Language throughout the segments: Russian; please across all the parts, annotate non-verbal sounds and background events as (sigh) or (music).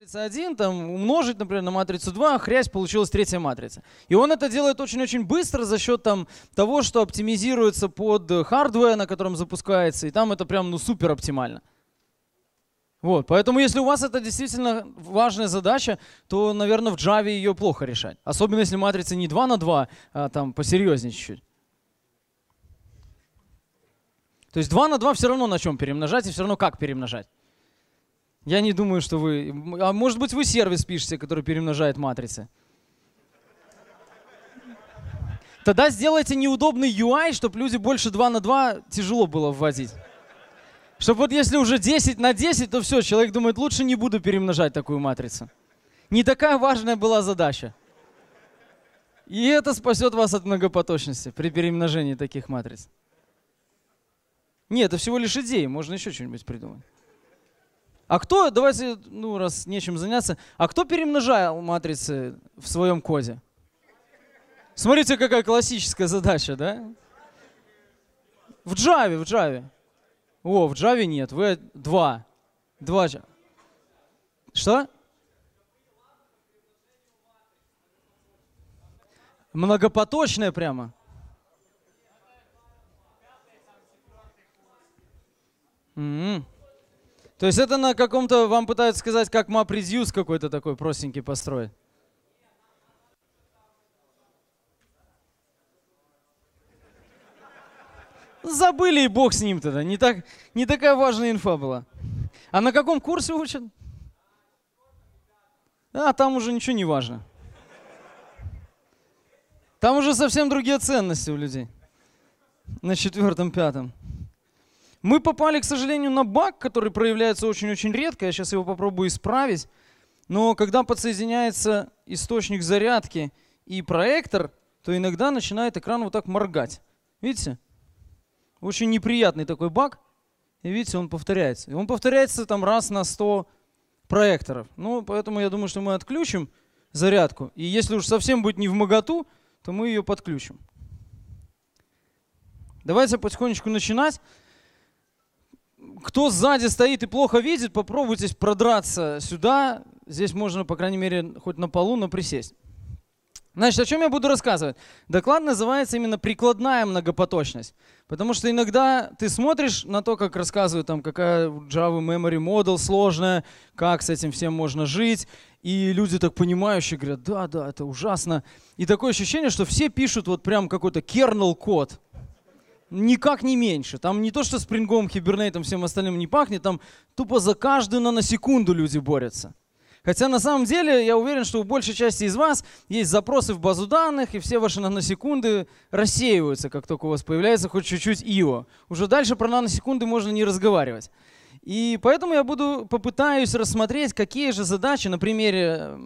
матрица 1 там, умножить, например, на матрицу 2, хрясь, получилась третья матрица. И он это делает очень-очень быстро за счет там, того, что оптимизируется под хардвер, на котором запускается, и там это прям ну, супер оптимально. Вот, поэтому если у вас это действительно важная задача, то, наверное, в Java ее плохо решать. Особенно если матрица не 2 на 2, а там посерьезнее чуть-чуть. То есть 2 на 2 все равно на чем перемножать и все равно как перемножать. Я не думаю, что вы... А может быть, вы сервис пишете, который перемножает матрицы? Тогда сделайте неудобный UI, чтобы люди больше 2 на 2 тяжело было вводить. Чтобы вот если уже 10 на 10, то все, человек думает, лучше не буду перемножать такую матрицу. Не такая важная была задача. И это спасет вас от многопоточности при перемножении таких матриц. Нет, это всего лишь идеи, можно еще что-нибудь придумать. А кто, давайте, ну, раз нечем заняться, а кто перемножал матрицы в своем коде? Смотрите, какая классическая задача, да? В Java, в Java. О, в Java нет, вы два. Два же. Что? Многопоточная прямо. Mm-hmm. То есть это на каком-то, вам пытаются сказать, как MapReduce какой-то такой простенький построить? Ну, забыли и бог с ним тогда. Не, так, не такая важная инфа была. А на каком курсе учат? А, там уже ничего не важно. Там уже совсем другие ценности у людей. На четвертом, пятом. Мы попали, к сожалению, на баг, который проявляется очень-очень редко. Я сейчас его попробую исправить. Но когда подсоединяется источник зарядки и проектор, то иногда начинает экран вот так моргать. Видите? Очень неприятный такой баг. И видите, он повторяется. И он повторяется там раз на 100 проекторов. Ну, поэтому я думаю, что мы отключим зарядку. И если уж совсем будет не в моготу, то мы ее подключим. Давайте потихонечку начинать. Кто сзади стоит и плохо видит, попробуйте продраться сюда. Здесь можно, по крайней мере, хоть на полу, но присесть. Значит, о чем я буду рассказывать? Доклад называется именно «Прикладная многопоточность». Потому что иногда ты смотришь на то, как рассказывают, там, какая Java Memory Model сложная, как с этим всем можно жить, и люди так понимающие говорят, да, да, это ужасно. И такое ощущение, что все пишут вот прям какой-то kernel-код никак не меньше. Там не то, что спрингом, хибернейтом, всем остальным не пахнет, там тупо за каждую наносекунду люди борются. Хотя на самом деле я уверен, что у большей части из вас есть запросы в базу данных, и все ваши наносекунды рассеиваются, как только у вас появляется хоть чуть-чуть ИО. Уже дальше про наносекунды можно не разговаривать. И поэтому я буду попытаюсь рассмотреть, какие же задачи на примере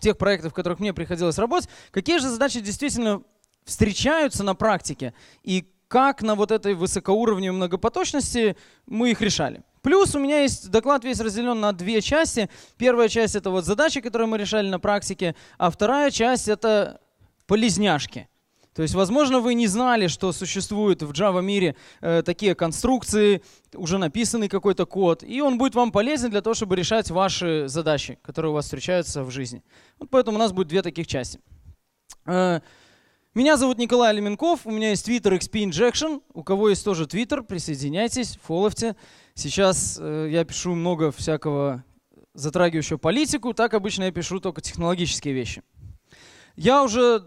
тех проектов, в которых мне приходилось работать, какие же задачи действительно встречаются на практике и как на вот этой высокоуровневой многопоточности мы их решали. Плюс у меня есть доклад весь разделен на две части. Первая часть — это вот задачи, которые мы решали на практике, а вторая часть — это полезняшки — то есть, возможно, вы не знали, что существуют в Java мире э, такие конструкции, уже написанный какой-то код, и он будет вам полезен для того, чтобы решать ваши задачи, которые у вас встречаются в жизни. Вот поэтому у нас будет две таких части. Э, меня зовут Николай Алименков, у меня есть Twitter XP Injection, у кого есть тоже Twitter, присоединяйтесь, фоловьте. Сейчас э, я пишу много всякого затрагивающего политику, так обычно я пишу только технологические вещи. Я уже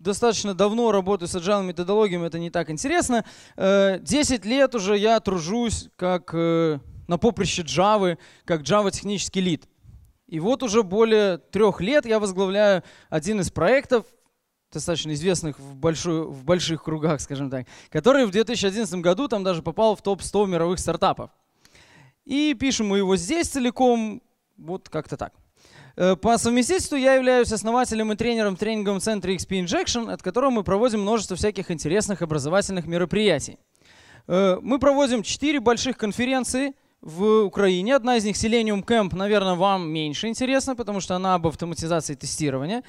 достаточно давно работаю с agile методологиями, это не так интересно. Э, 10 лет уже я тружусь как э, на поприще Java, как Java технический лид. И вот уже более трех лет я возглавляю один из проектов, достаточно известных в, большой, в больших кругах, скажем так, который в 2011 году там даже попал в топ-100 мировых стартапов. И пишем мы его здесь целиком, вот как-то так. Э, по совместительству я являюсь основателем и тренером в тренинговом центре XP Injection, от которого мы проводим множество всяких интересных образовательных мероприятий. Э, мы проводим четыре больших конференции в Украине. Одна из них Selenium Camp, наверное, вам меньше интересна, потому что она об автоматизации тестирования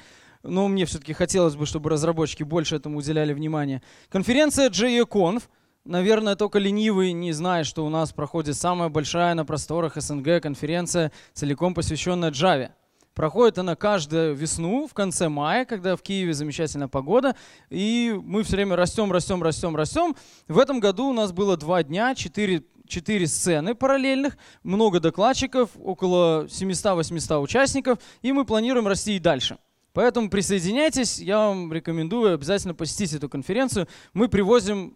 но мне все-таки хотелось бы, чтобы разработчики больше этому уделяли внимание. Конференция JEConf. Наверное, только ленивый не знает, что у нас проходит самая большая на просторах СНГ конференция, целиком посвященная Java. Проходит она каждую весну, в конце мая, когда в Киеве замечательная погода. И мы все время растем, растем, растем, растем. В этом году у нас было два дня, четыре четыре сцены параллельных, много докладчиков, около 700-800 участников, и мы планируем расти и дальше. Поэтому присоединяйтесь, я вам рекомендую обязательно посетить эту конференцию. Мы привозим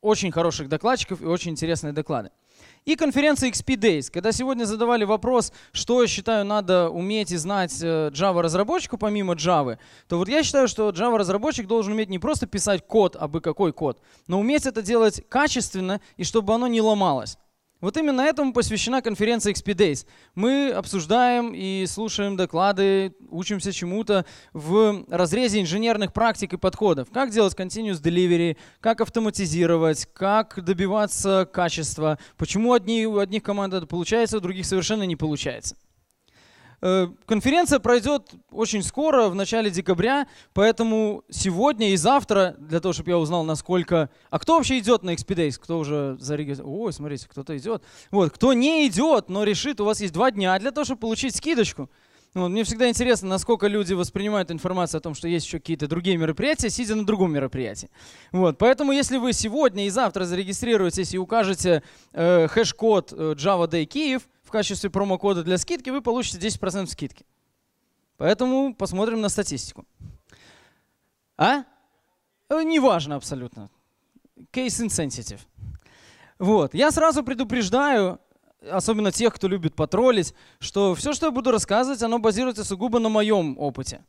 очень хороших докладчиков и очень интересные доклады. И конференция XP Days, когда сегодня задавали вопрос, что, я считаю, надо уметь и знать э, Java-разработчику помимо Java, то вот я считаю, что Java-разработчик должен уметь не просто писать код, а бы какой код, но уметь это делать качественно и чтобы оно не ломалось. Вот именно этому посвящена конференция XP Days. Мы обсуждаем и слушаем доклады, учимся чему-то в разрезе инженерных практик и подходов. Как делать continuous delivery, как автоматизировать, как добиваться качества, почему у одних команд это получается, у других совершенно не получается. Э, конференция пройдет очень скоро, в начале декабря, поэтому сегодня и завтра, для того, чтобы я узнал, насколько... А кто вообще идет на XPDays? Кто уже зарегистрировался? Ой, смотрите, кто-то идет. Вот, кто не идет, но решит, у вас есть два дня для того, чтобы получить скидочку. Ну, вот, мне всегда интересно, насколько люди воспринимают информацию о том, что есть еще какие-то другие мероприятия, сидя на другом мероприятии. Вот, поэтому, если вы сегодня и завтра зарегистрируетесь и укажете э, хэш-код э, Java Day Kiev, в качестве промокода для скидки, вы получите 10% скидки. Поэтому посмотрим на статистику. А? Э, неважно абсолютно. Case insensitive. Вот. Я сразу предупреждаю, особенно тех, кто любит потроллить, что все, что я буду рассказывать, оно базируется сугубо на моем опыте.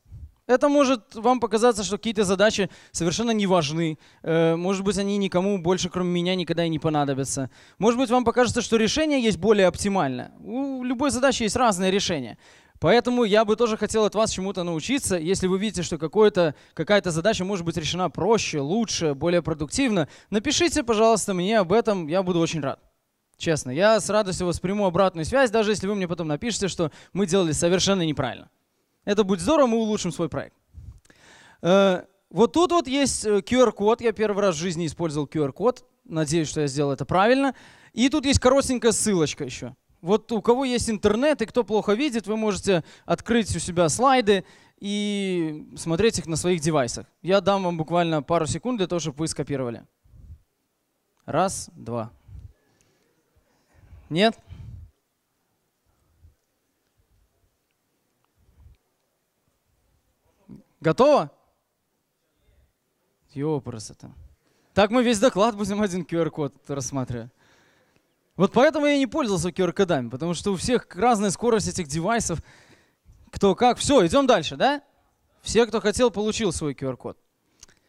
Это может вам показаться, что какие-то задачи совершенно не важны. Э, может быть, они никому больше, кроме меня, никогда и не понадобятся. Может быть, вам покажется, что решение есть более оптимально. У любой задачи есть разные решения. Поэтому я бы тоже хотел от вас чему-то научиться. Если вы видите, что какая-то задача может быть решена проще, лучше, более продуктивно, напишите, пожалуйста, мне об этом. Я буду очень рад. Честно, я с радостью восприму обратную связь, даже если вы мне потом напишете, что мы делали совершенно неправильно. Это будет здорово, мы улучшим свой проект. Э, вот тут вот есть QR-код. Э, я первый раз в жизни использовал QR-код. Надеюсь, что я сделал это правильно. И тут есть коротенькая ссылочка еще. Вот у кого есть интернет и кто плохо видит, вы можете открыть у себя слайды и смотреть их на своих девайсах. Я дам вам буквально пару секунд для того, чтобы вы скопировали. Раз, два. Нет? Готово? Ёпрасота. Так мы весь доклад будем один QR-код рассматривать. Вот поэтому я не пользовался QR-кодами, потому что у всех разная скорость этих девайсов. Кто как. Все, идем дальше, да? Все, кто хотел, получил свой QR-код.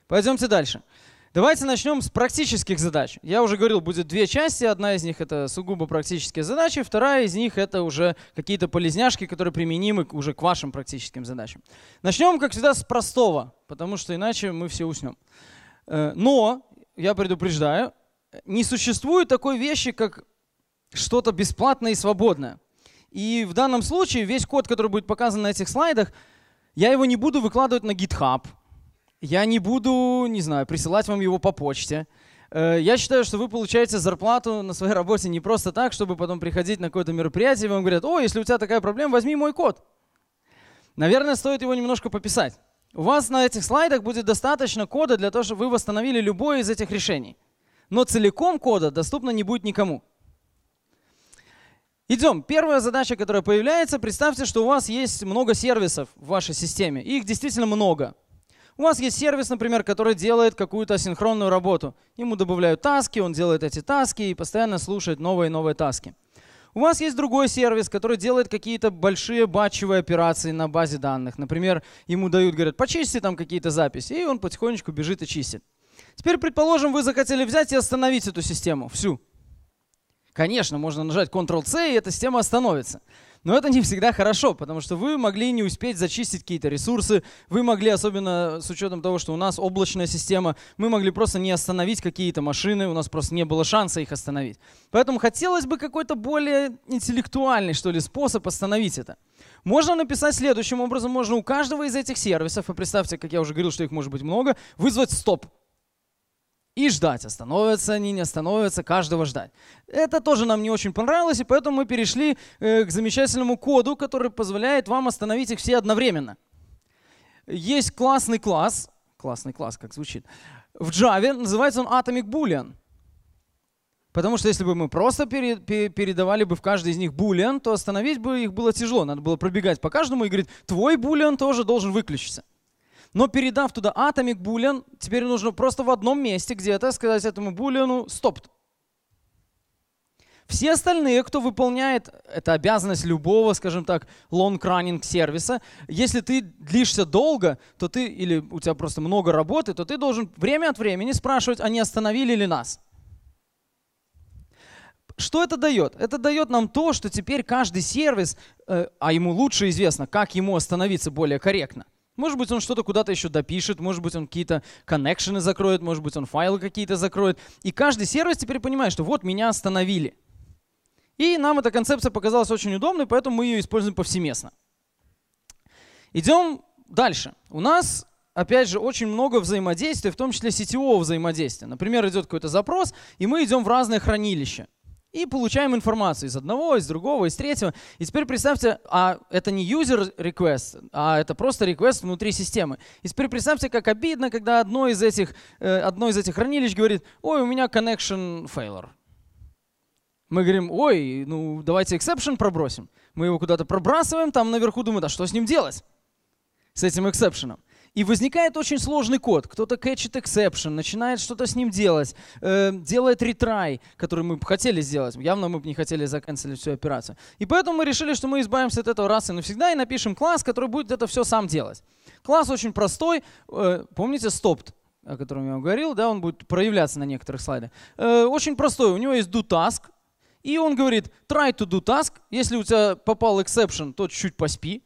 Пойдемте дальше. Дальше. Давайте начнем с практических задач. Я уже говорил, будет две части. Одна из них это сугубо практические задачи, вторая из них это уже какие-то полезняшки, которые применимы уже к вашим практическим задачам. Начнем, как всегда, с простого, потому что иначе мы все уснем. Э, но, я предупреждаю, не существует такой вещи, как что-то бесплатное и свободное. И в данном случае весь код, который будет показан на этих слайдах, я его не буду выкладывать на GitHub – я не буду, не знаю, присылать вам его по почте. Э, я считаю, что вы получаете зарплату на своей работе не просто так, чтобы потом приходить на какое-то мероприятие, и вам говорят, о, если у тебя такая проблема, возьми мой код. Наверное, стоит его немножко пописать. У вас на этих слайдах будет достаточно кода для того, чтобы вы восстановили любое из этих решений. Но целиком кода доступно не будет никому. Идем. Первая задача, которая появляется, представьте, что у вас есть много сервисов в вашей системе. Их действительно много. У вас есть сервис, например, который делает какую-то асинхронную работу. Ему добавляют таски, он делает эти таски и постоянно слушает новые и новые таски. У вас есть другой сервис, который делает какие-то большие батчевые операции на базе данных. Например, ему дают, говорят, почисти там какие-то записи, и он потихонечку бежит и чистит. Теперь, предположим, вы захотели взять и остановить эту систему, всю. Конечно, можно нажать Ctrl-C, и эта система остановится. Но это не всегда хорошо, потому что вы могли не успеть зачистить какие-то ресурсы, вы могли, особенно с учетом того, что у нас облачная система, мы могли просто не остановить какие-то машины, у нас просто не было шанса их остановить. Поэтому хотелось бы какой-то более интеллектуальный, что ли, способ остановить это. Можно написать следующим образом, можно у каждого из этих сервисов, и представьте, как я уже говорил, что их может быть много, вызвать стоп и ждать, остановятся они, не остановятся, каждого ждать. Это тоже нам не очень понравилось, и поэтому мы перешли э, к замечательному коду, который позволяет вам остановить их все одновременно. Есть классный класс, классный класс, как звучит, в Java, называется он Atomic Boolean. Потому что если бы мы просто передавали бы в каждый из них булиан, то остановить бы их было тяжело. Надо было пробегать по каждому и говорить, твой булиан тоже должен выключиться. Но передав туда атомик boolean, теперь нужно просто в одном месте где-то сказать этому boolean «стоп». Все остальные, кто выполняет, это обязанность любого, скажем так, long running сервиса, если ты длишься долго, то ты, или у тебя просто много работы, то ты должен время от времени спрашивать, они остановили ли нас. Что это дает? Это дает нам то, что теперь каждый сервис, э, а ему лучше известно, как ему остановиться более корректно – может быть, он что-то куда-то еще допишет, может быть, он какие-то коннекшены закроет, может быть, он файлы какие-то закроет. И каждый сервис теперь понимает, что вот меня остановили. И нам эта концепция показалась очень удобной, поэтому мы ее используем повсеместно. Идем дальше. У нас опять же, очень много взаимодействия, в том числе сетевого взаимодействия. Например, идет какой-то запрос, и мы идем в разные хранилища. И получаем информацию из одного, из другого, из третьего. И теперь представьте, а это не user request, а это просто request внутри системы. И теперь представьте, как обидно, когда одно из этих, э, одно из этих хранилищ говорит, ой, у меня connection failure. Мы говорим, ой, ну давайте exception пробросим. Мы его куда-то пробрасываем, там наверху думают, а что с ним делать? С этим эксепшеном. И возникает очень сложный код. Кто-то catchит exception, начинает что-то с ним делать, э, делает ретрай, который мы хотели сделать. Явно мы бы не хотели заканчивать всю операцию. И поэтому мы решили, что мы избавимся от этого раз и навсегда и напишем класс, который будет это все сам делать. Класс очень простой. Э, помните, stopped о котором я вам говорил, да, он будет проявляться на некоторых слайдах. Э, очень простой, у него есть do task, и он говорит, try to do task, если у тебя попал exception, то чуть-чуть поспи.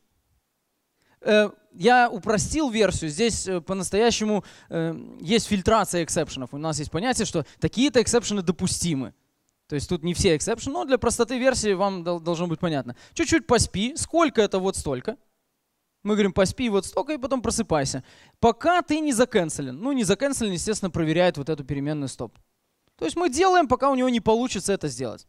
Э, я упростил версию. Здесь э, по-настоящему э, есть фильтрация эксепшенов. У нас есть понятие, что такие-то эксепшены допустимы. То есть тут не все эксепшены, но для простоты версии вам должно быть понятно. Чуть-чуть поспи. Сколько это вот столько? Мы говорим, поспи вот столько и потом просыпайся. Пока ты не заканцелен. Ну, не заканцелен, естественно, проверяет вот эту переменную стоп. То есть мы делаем, пока у него не получится это сделать.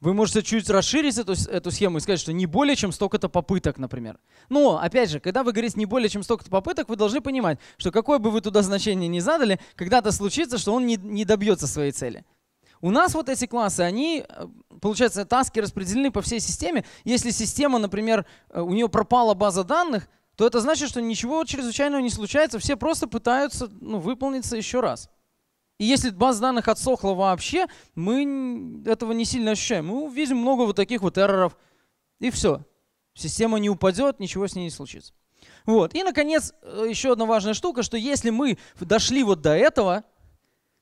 Вы можете чуть расширить эту, эту схему и сказать, что не более чем столько-то попыток, например. Но, опять же, когда вы говорите не более чем столько-то попыток, вы должны понимать, что какое бы вы туда значение ни задали, когда-то случится, что он не, не добьется своей цели. У нас вот эти классы, они, э, получается, таски распределены по всей системе. Если система, например, э, у нее пропала база данных, то это значит, что ничего чрезвычайного не случается, все просто пытаются ну, выполниться еще раз. И если баз данных отсохла вообще, мы этого не сильно ощущаем. Мы увидим много вот таких вот эрроров, и все. Система не упадет, ничего с ней не случится. Вот. И, наконец, э, еще одна важная штука, что если мы дошли вот до этого,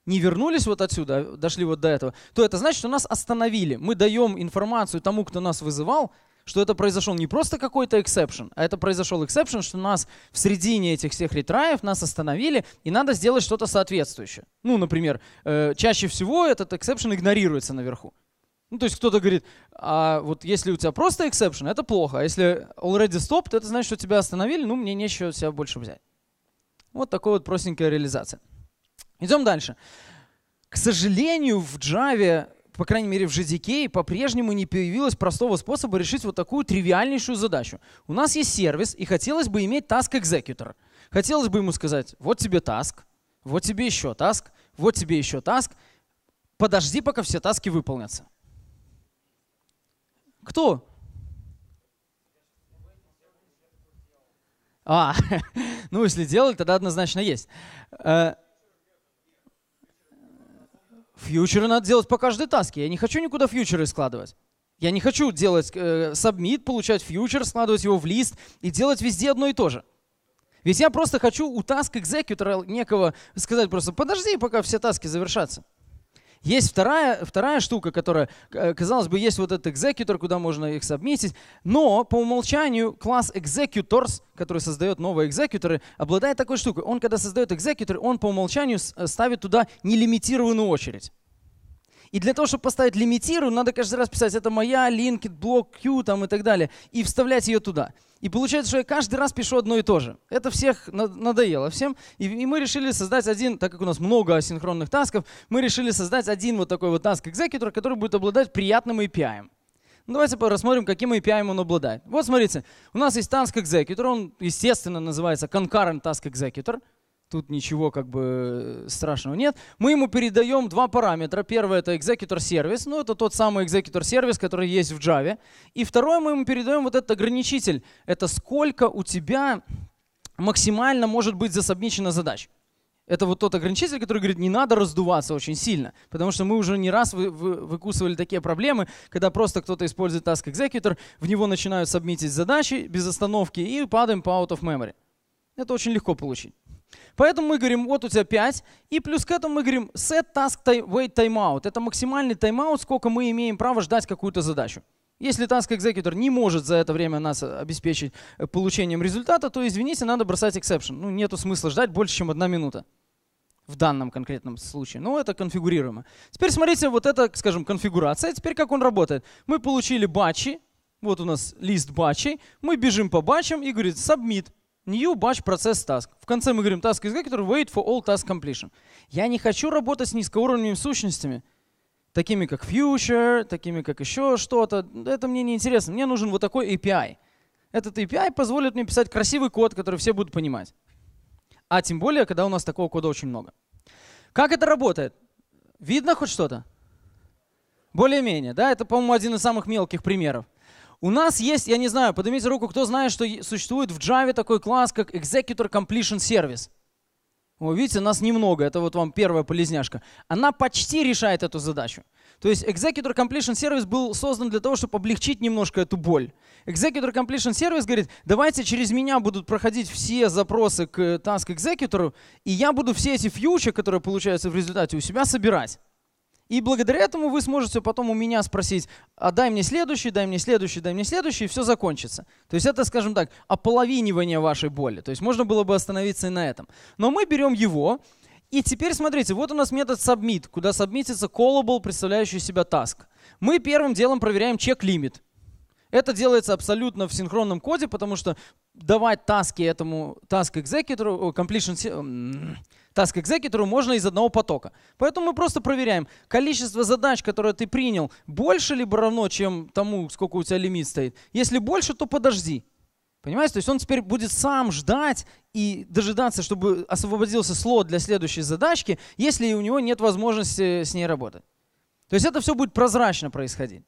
не вернулись вот отсюда, а дошли вот до этого, то это значит, что нас остановили. Мы даем информацию тому, кто нас вызывал, что это произошел не просто какой-то эксепшн, а это произошел эксепшн, что нас в середине этих всех ретраев нас остановили, и надо сделать что-то соответствующее. Ну, например, э, чаще всего этот эксепшн игнорируется наверху. Ну, то есть кто-то говорит, а вот если у тебя просто эксепшн, это плохо, а если already stopped, это значит, что тебя остановили, ну, мне нечего себя больше взять. Вот такая вот простенькая реализация. Идем дальше. К сожалению, в Java по крайней мере, в JDK по-прежнему не появилось простого способа решить вот такую тривиальнейшую задачу. У нас есть сервис, и хотелось бы иметь task executor. Хотелось бы ему сказать, вот тебе task, вот тебе еще task, вот тебе еще task, подожди, пока все таски выполнятся. Кто? А, (laughs) ну если делать, тогда однозначно есть. Э, Фьючеры надо делать по каждой таске. Я не хочу никуда фьючеры складывать. Я не хочу делать э, получать фьючер, складывать его в лист и делать везде одно и то же. Ведь я просто хочу у таск executor некого сказать просто подожди, пока все таски завершатся. Есть вторая, вторая штука, которая, э, казалось бы, есть вот этот экзекьютор, куда можно их совместить, но по умолчанию класс executors, который создает новые экзекьюторы, обладает такой штукой. Он, когда создает экзекьютор, он по умолчанию э, ставит туда нелимитированную очередь. И для того, чтобы поставить лимитиру, надо каждый раз писать, это моя, linked, блок Q там, и так далее, и вставлять ее туда. И получается, что я каждый раз пишу одно и то же. Это всех надоело всем. И мы решили создать один, так как у нас много асинхронных тасков, мы решили создать один вот такой вот таск-экзекьютор, который будет обладать приятным API. Ну, давайте рассмотрим, каким API он обладает. Вот смотрите, у нас есть Task Executor, он, естественно, называется Concurrent Task Executor — тут ничего как бы э, страшного нет. Мы ему передаем два параметра. Первый это executor сервис, ну это тот самый executor сервис, который есть в Java. И второе мы ему передаем вот этот ограничитель. Это сколько у тебя максимально может быть засобмечено задач. Это вот тот ограничитель, который говорит, не надо раздуваться очень сильно, потому что мы уже не раз вы, вы, выкусывали такие проблемы, когда просто кто-то использует Task Executor, в него начинают сабмитить задачи без остановки и падаем по out of memory. Это очень легко получить. Поэтому мы говорим, вот у тебя 5, и плюс к этому мы говорим set task wait timeout. Это максимальный тайм-аут, сколько мы имеем право ждать какую-то задачу. Если Task Executor не может за это время нас э, обеспечить э, получением результата, то, извините, надо бросать exception. Ну, нету смысла ждать больше, чем одна минута в данном конкретном случае. Но это конфигурируемо. Теперь смотрите, вот это, скажем, конфигурация. Теперь как он работает. Мы получили батчи. Вот у нас лист батчей. Мы бежим по батчам и говорит submit. New batch process task. В конце мы говорим task is который wait for all task completion. Я не хочу работать с низкоуровневыми сущностями, такими как future, такими как еще что-то. Это мне не интересно. Мне нужен вот такой API. Этот API позволит мне писать красивый код, который все будут понимать. А тем более, когда у нас такого кода очень много. Как это работает? Видно хоть что-то? Более-менее, да? Это, по-моему, один из самых мелких примеров. У нас есть, я не знаю, поднимите руку, кто знает, что существует в Java такой класс, как Executor Completion Service. Вы видите, нас немного, это вот вам первая полезняшка. Она почти решает эту задачу. То есть Executor Completion Service был создан для того, чтобы облегчить немножко эту боль. Executor Completion Service говорит, давайте через меня будут проходить все запросы к э, Task Executor, и я буду все эти фьючи, которые получаются в результате, у себя собирать. И благодаря этому вы сможете потом у меня спросить, а дай мне следующий, дай мне следующий, дай мне следующий, и все закончится. То есть это, скажем так, ополовинивание вашей боли. То есть можно было бы остановиться и на этом. Но мы берем его, и теперь смотрите, вот у нас метод submit, куда submitится callable, представляющий себя task. Мы первым делом проверяем чек-лимит. Это делается абсолютно в синхронном коде, потому что давать таски этому task executor, completion, task executor можно из одного потока. Поэтому мы просто проверяем количество задач, которые ты принял, больше либо равно, чем тому, сколько у тебя лимит стоит. Если больше, то подожди. Понимаешь? То есть он теперь будет сам ждать и дожидаться, чтобы освободился слот для следующей задачки, если у него нет возможности с ней работать. То есть это все будет прозрачно происходить.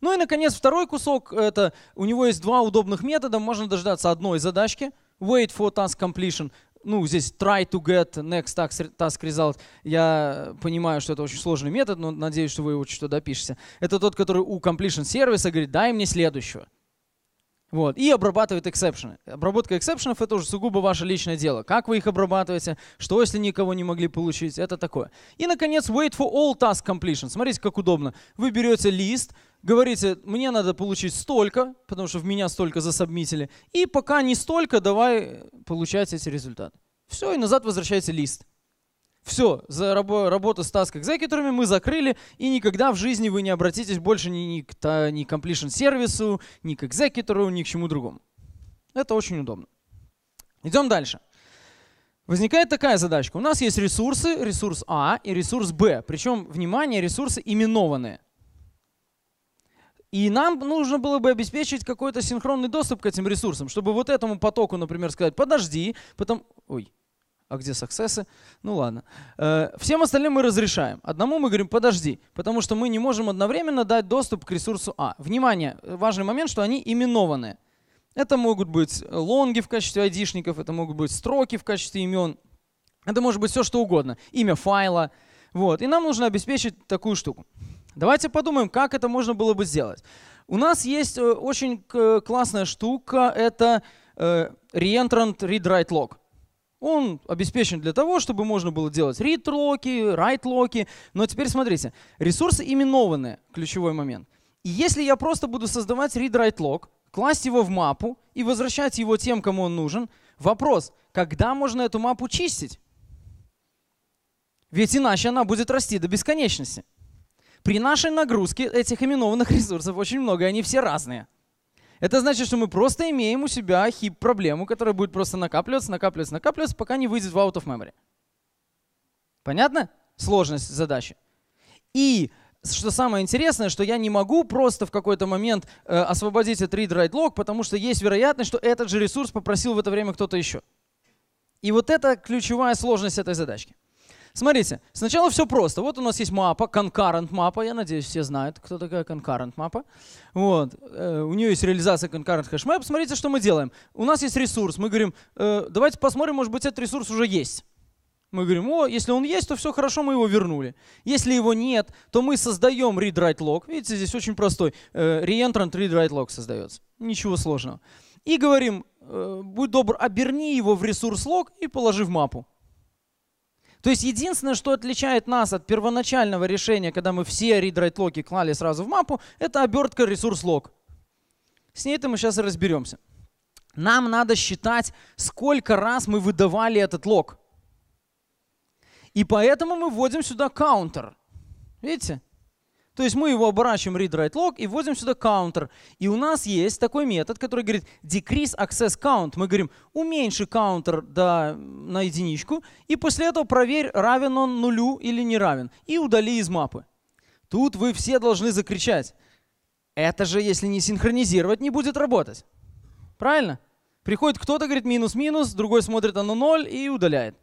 Ну и, наконец, второй кусок. Это у него есть два удобных метода. Можно дождаться одной задачки, wait for task completion, ну, здесь try to get next task result. Я понимаю, что это очень сложный метод, но надеюсь, что вы его что-то допишете. Это тот, который у completion сервиса говорит, дай мне следующего. Вот. И обрабатывает эксепшены. Обработка эксепшенов — это уже сугубо ваше личное дело. Как вы их обрабатываете, что если никого не могли получить, это такое. И, наконец, wait for all task completion. Смотрите, как удобно. Вы берете лист, говорите, мне надо получить столько, потому что в меня столько засобмитили, и пока не столько, давай получать эти результаты. Все, и назад возвращаете лист. Все, за рабо- работу с Task Executor мы закрыли, и никогда в жизни вы не обратитесь больше ни, ни к та, ни completion сервису, ни к экзекутору, ни к чему другому. Это очень удобно. Идем дальше. Возникает такая задачка. У нас есть ресурсы, ресурс А и ресурс Б. Причем, внимание, ресурсы именованные. И нам нужно было бы обеспечить какой-то синхронный доступ к этим ресурсам, чтобы вот этому потоку, например, сказать, подожди, потом... Ой, а где саксессы? Ну ладно. Э, всем остальным мы разрешаем. Одному мы говорим, подожди, потому что мы не можем одновременно дать доступ к ресурсу А. Внимание, важный момент, что они именованы. Это могут быть лонги в качестве айдишников, это могут быть строки в качестве имен. Это может быть все что угодно. Имя файла. Вот. И нам нужно обеспечить такую штуку. Давайте подумаем, как это можно было бы сделать. У нас есть э, очень классная штука, это э, reentrant read-write log. Он обеспечен для того, чтобы можно было делать read-локи, write-локи. Но теперь смотрите, ресурсы именованные, ключевой момент. И если я просто буду создавать read-write-лог, класть его в мапу и возвращать его тем, кому он нужен, вопрос, когда можно эту мапу чистить? Ведь иначе она будет расти до бесконечности. При нашей нагрузке этих именованных (laughs) ресурсов очень много, и они все разные. Это значит, что мы просто имеем у себя хип-проблему, которая будет просто накапливаться, накапливаться, накапливаться, пока не выйдет в out of memory. Понятно? Сложность задачи. И что самое интересное, что я не могу просто в какой-то момент э, освободить этот read write log, потому что есть вероятность, что этот же ресурс попросил в это время кто-то еще. И вот это ключевая сложность этой задачки. Смотрите, сначала все просто. Вот у нас есть мапа, concurrent мапа. Я надеюсь, все знают, кто такая concurrent мапа. Вот. Э, у нее есть реализация concurrent hashmap. Смотрите, что мы делаем. У нас есть ресурс. Мы говорим, э, давайте посмотрим, может быть, этот ресурс уже есть. Мы говорим, о, если он есть, то все хорошо, мы его вернули. Если его нет, то мы создаем read-write log. Видите, здесь очень простой. Э, reentrant read-write log создается. Ничего сложного. И говорим, э, будь добр, оберни его в ресурс лог и положи в мапу. То есть единственное, что отличает нас от первоначального решения, когда мы все read-write-локи клали сразу в мапу, это обертка ресурс-лог. С ней-то мы сейчас и разберемся. Нам надо считать, сколько раз мы выдавали этот лог. И поэтому мы вводим сюда counter. Видите? То есть мы его оборачиваем read-write-log и вводим сюда counter. И у нас есть такой метод, который говорит decrease access count. Мы говорим, уменьши counter до, на единичку, и после этого проверь, равен он нулю или не равен. И удали из мапы. Тут вы все должны закричать. Это же, если не синхронизировать, не будет работать. Правильно? Приходит кто-то, говорит минус-минус, другой смотрит, оно ноль и удаляет.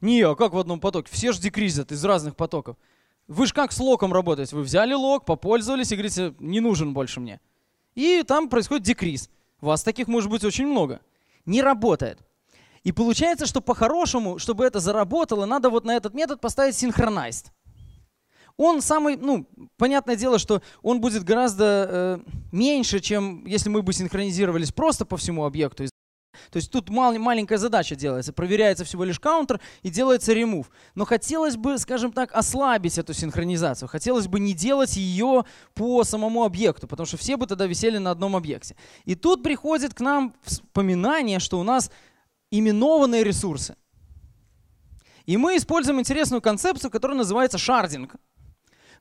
Не, а как в одном потоке? Все же декризят из разных потоков. Вы же как с локом работаете? Вы взяли лок, попользовались и говорите, не нужен больше мне. И там происходит декриз. Вас таких может быть очень много. Не работает. И получается, что по-хорошему, чтобы это заработало, надо вот на этот метод поставить синхронайст. Он самый, ну, понятное дело, что он будет гораздо э, меньше, чем если мы бы синхронизировались просто по всему объекту. То есть тут мал, маленькая задача делается. Проверяется всего лишь каунтер и делается ремув. Но хотелось бы, скажем так, ослабить эту синхронизацию. Хотелось бы не делать ее по самому объекту, потому что все бы тогда висели на одном объекте. И тут приходит к нам вспоминание, что у нас именованные ресурсы. И мы используем интересную концепцию, которая называется шардинг.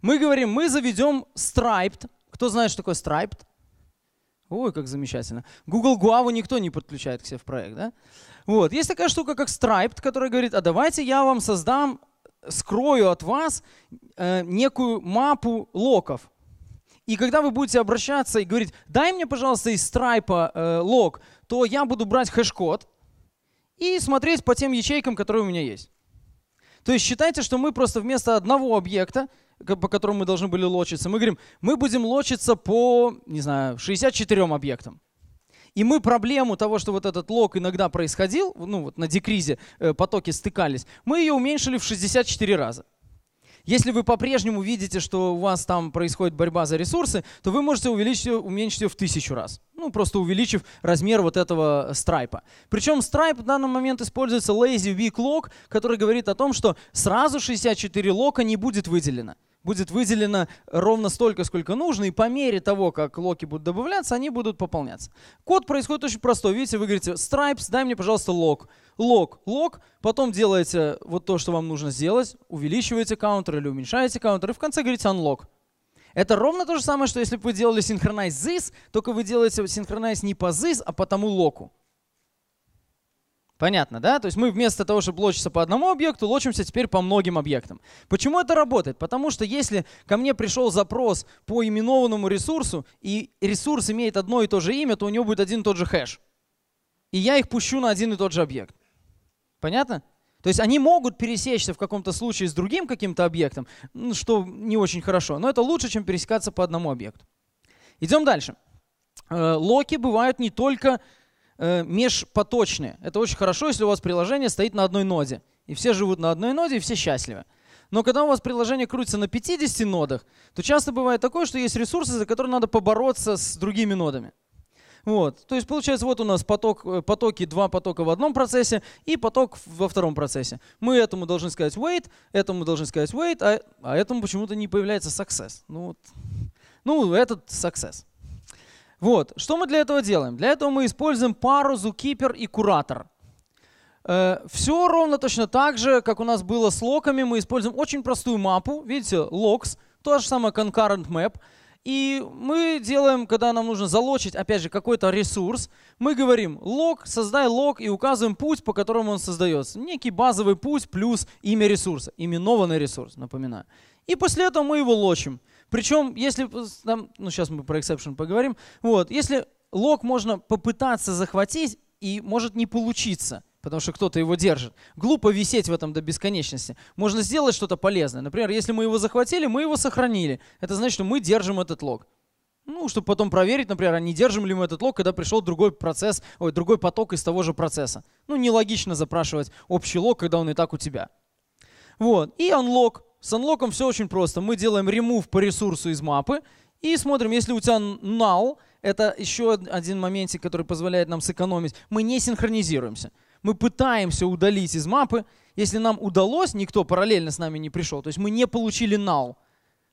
Мы говорим, мы заведем striped. Кто знает, что такое striped? Ой, как замечательно. Google Guava никто не подключает к себе в проект, да? Вот. Есть такая штука, как Stripe, которая говорит, а давайте я вам создам, скрою от вас э, некую мапу локов. И когда вы будете обращаться и говорить, дай мне, пожалуйста, из Stripe э, лог, то я буду брать хэш-код и смотреть по тем ячейкам, которые у меня есть. То есть считайте, что мы просто вместо одного объекта по которому мы должны были лочиться. Мы говорим, мы будем лочиться по, не знаю, 64 объектам. И мы проблему того, что вот этот лог иногда происходил, ну вот на декризе э, потоки стыкались, мы ее уменьшили в 64 раза. Если вы по-прежнему видите, что у вас там происходит борьба за ресурсы, то вы можете увеличить уменьшить ее в тысячу раз. Ну, просто увеличив размер вот этого э, страйпа. Причем страйп в данный момент используется lazy Week log, который говорит о том, что сразу 64 лока не будет выделено будет выделено ровно столько, сколько нужно, и по мере того, как локи будут добавляться, они будут пополняться. Код происходит очень простой. Видите, вы говорите, stripes, дай мне, пожалуйста, лог. Лог, лог, потом делаете вот то, что вам нужно сделать, увеличиваете каунтер или уменьшаете каунтер, и в конце говорите unlock. Это ровно то же самое, что если бы вы делали synchronize this, только вы делаете synchronize не по this, а по тому локу. Понятно, да? То есть мы вместо того, чтобы лочиться по одному объекту, лочимся теперь по многим объектам. Почему это работает? Потому что если ко мне пришел запрос по именованному ресурсу, и ресурс имеет одно и то же имя, то у него будет один и тот же хэш. И я их пущу на один и тот же объект. Понятно? То есть они могут пересечься в каком-то случае с другим каким-то объектом, что не очень хорошо, но это лучше, чем пересекаться по одному объекту. Идем дальше. Э, локи бывают не только Э, межпоточные. Это очень хорошо, если у вас приложение стоит на одной ноде. И все живут на одной ноде, и все счастливы. Но когда у вас приложение крутится на 50 нодах, то часто бывает такое, что есть ресурсы, за которые надо побороться с другими нодами. Вот. То есть получается, вот у нас поток, э, потоки, два потока в одном процессе и поток во втором процессе. Мы этому должны сказать wait, этому должны сказать wait, а, а этому почему-то не появляется success. Ну, вот. ну этот success. Вот, что мы для этого делаем? Для этого мы используем пару Zookeeper и Куратор. Э, Все ровно точно так же, как у нас было с локами, мы используем очень простую мапу, видите, logs, то же самое concurrent map. И мы делаем, когда нам нужно залочить, опять же, какой-то ресурс, мы говорим лог, создай лог и указываем путь, по которому он создается. Некий базовый путь плюс имя ресурса, именованный ресурс, напоминаю. И после этого мы его лочим. Причем, если там, ну сейчас мы про exception поговорим, вот, если лог можно попытаться захватить и может не получиться, потому что кто-то его держит. Глупо висеть в этом до бесконечности. Можно сделать что-то полезное. Например, если мы его захватили, мы его сохранили. Это значит, что мы держим этот лог. Ну, чтобы потом проверить, например, а не держим ли мы этот лог, когда пришел другой процесс, ой, другой поток из того же процесса. Ну, нелогично запрашивать общий лог, когда он и так у тебя. Вот. И unlock с анлоком все очень просто. Мы делаем ремув по ресурсу из мапы и смотрим, если у тебя null, это еще один моментик, который позволяет нам сэкономить. Мы не синхронизируемся. Мы пытаемся удалить из мапы. Если нам удалось, никто параллельно с нами не пришел, то есть мы не получили null,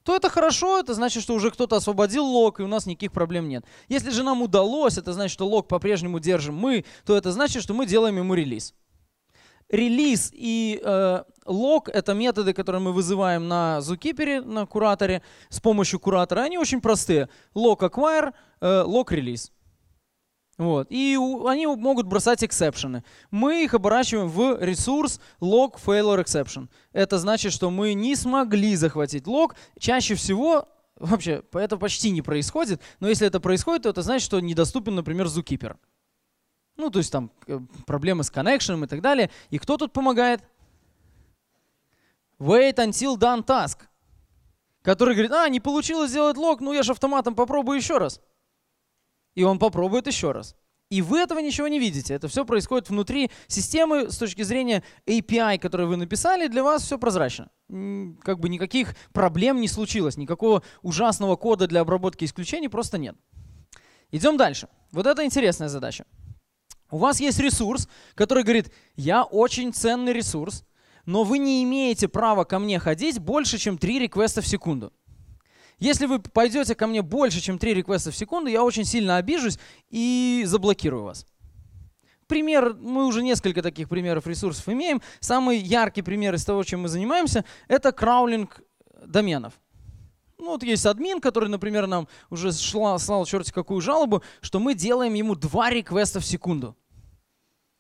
то это хорошо, это значит, что уже кто-то освободил лог, и у нас никаких проблем нет. Если же нам удалось, это значит, что лог по-прежнему держим мы, то это значит, что мы делаем ему релиз релиз и э, лог — это методы, которые мы вызываем на Zookeeper, на кураторе, с помощью куратора. Они очень простые. лог, acquire, э, релиз. Вот. И у, они могут бросать эксепшены. Мы их оборачиваем в ресурс log failure exception. Это значит, что мы не смогли захватить лог. Чаще всего вообще это почти не происходит, но если это происходит, то это значит, что недоступен, например, Zookeeper. Ну, то есть там э, проблемы с коннекшеном и так далее. И кто тут помогает? Wait until done task. Который говорит, а, не получилось сделать лог, ну я же автоматом попробую еще раз. И он попробует еще раз. И вы этого ничего не видите. Это все происходит внутри системы с точки зрения API, который вы написали, для вас все прозрачно. Как бы никаких проблем не случилось, никакого ужасного кода для обработки исключений просто нет. Идем дальше. Вот это интересная задача. У вас есть ресурс, который говорит, я очень ценный ресурс, но вы не имеете права ко мне ходить больше, чем 3 реквеста в секунду. Если вы пойдете ко мне больше, чем 3 реквеста в секунду, я очень сильно обижусь и заблокирую вас. Пример, мы уже несколько таких примеров ресурсов имеем. Самый яркий пример из того, чем мы занимаемся, это краулинг доменов. Ну вот есть админ, который, например, нам уже шла, слал черти какую жалобу, что мы делаем ему два реквеста в секунду.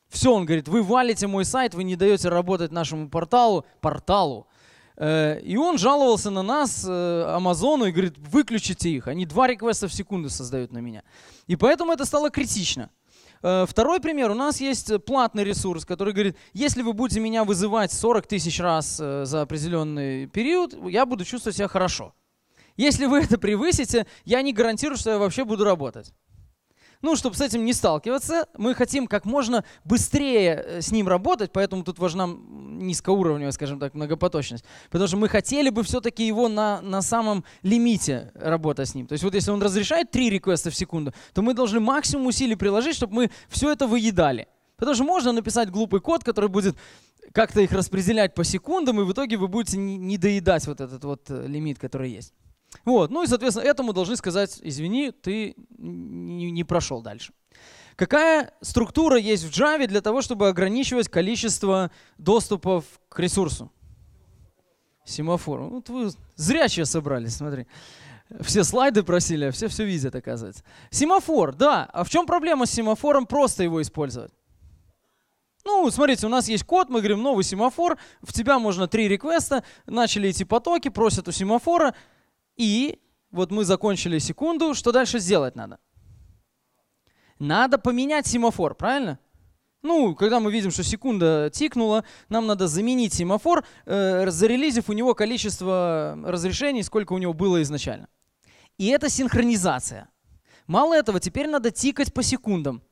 Все, он говорит, вы валите мой сайт, вы не даете работать нашему порталу, порталу. Э, и он жаловался на нас, э, Амазону, и говорит, выключите их, они два реквеста в секунду создают на меня. И поэтому это стало критично. Э, второй пример. У нас есть платный ресурс, который говорит, если вы будете меня вызывать 40 тысяч раз за определенный период, я буду чувствовать себя хорошо. Если вы это превысите, я не гарантирую, что я вообще буду работать. Ну, чтобы с этим не сталкиваться, мы хотим как можно быстрее э, с ним работать, поэтому тут важна низкоуровневая, скажем так, многопоточность. Потому что мы хотели бы все-таки его на, на самом лимите работать с ним. То есть вот если он разрешает три реквеста в секунду, то мы должны максимум усилий приложить, чтобы мы все это выедали. Потому что можно написать глупый код, который будет как-то их распределять по секундам, и в итоге вы будете не доедать вот этот вот э, лимит, который есть. Вот, ну и, соответственно, этому должны сказать, извини, ты не, не прошел дальше. Какая структура есть в Java для того, чтобы ограничивать количество доступов к ресурсу? Семафор. Вот вы зря зрячие собрались, смотри. Все слайды просили, а все все видят, оказывается. Семафор, да. А в чем проблема с семафором просто его использовать? Ну, смотрите, у нас есть код, мы говорим новый семафор, в тебя можно три реквеста, начали идти потоки, просят у семафора, и вот мы закончили секунду, что дальше сделать надо? Надо поменять семафор, правильно? Ну, когда мы видим, что секунда тикнула, нам надо заменить семафор, э, зарелизив у него количество разрешений, сколько у него было изначально. И это синхронизация. Мало этого, теперь надо тикать по секундам.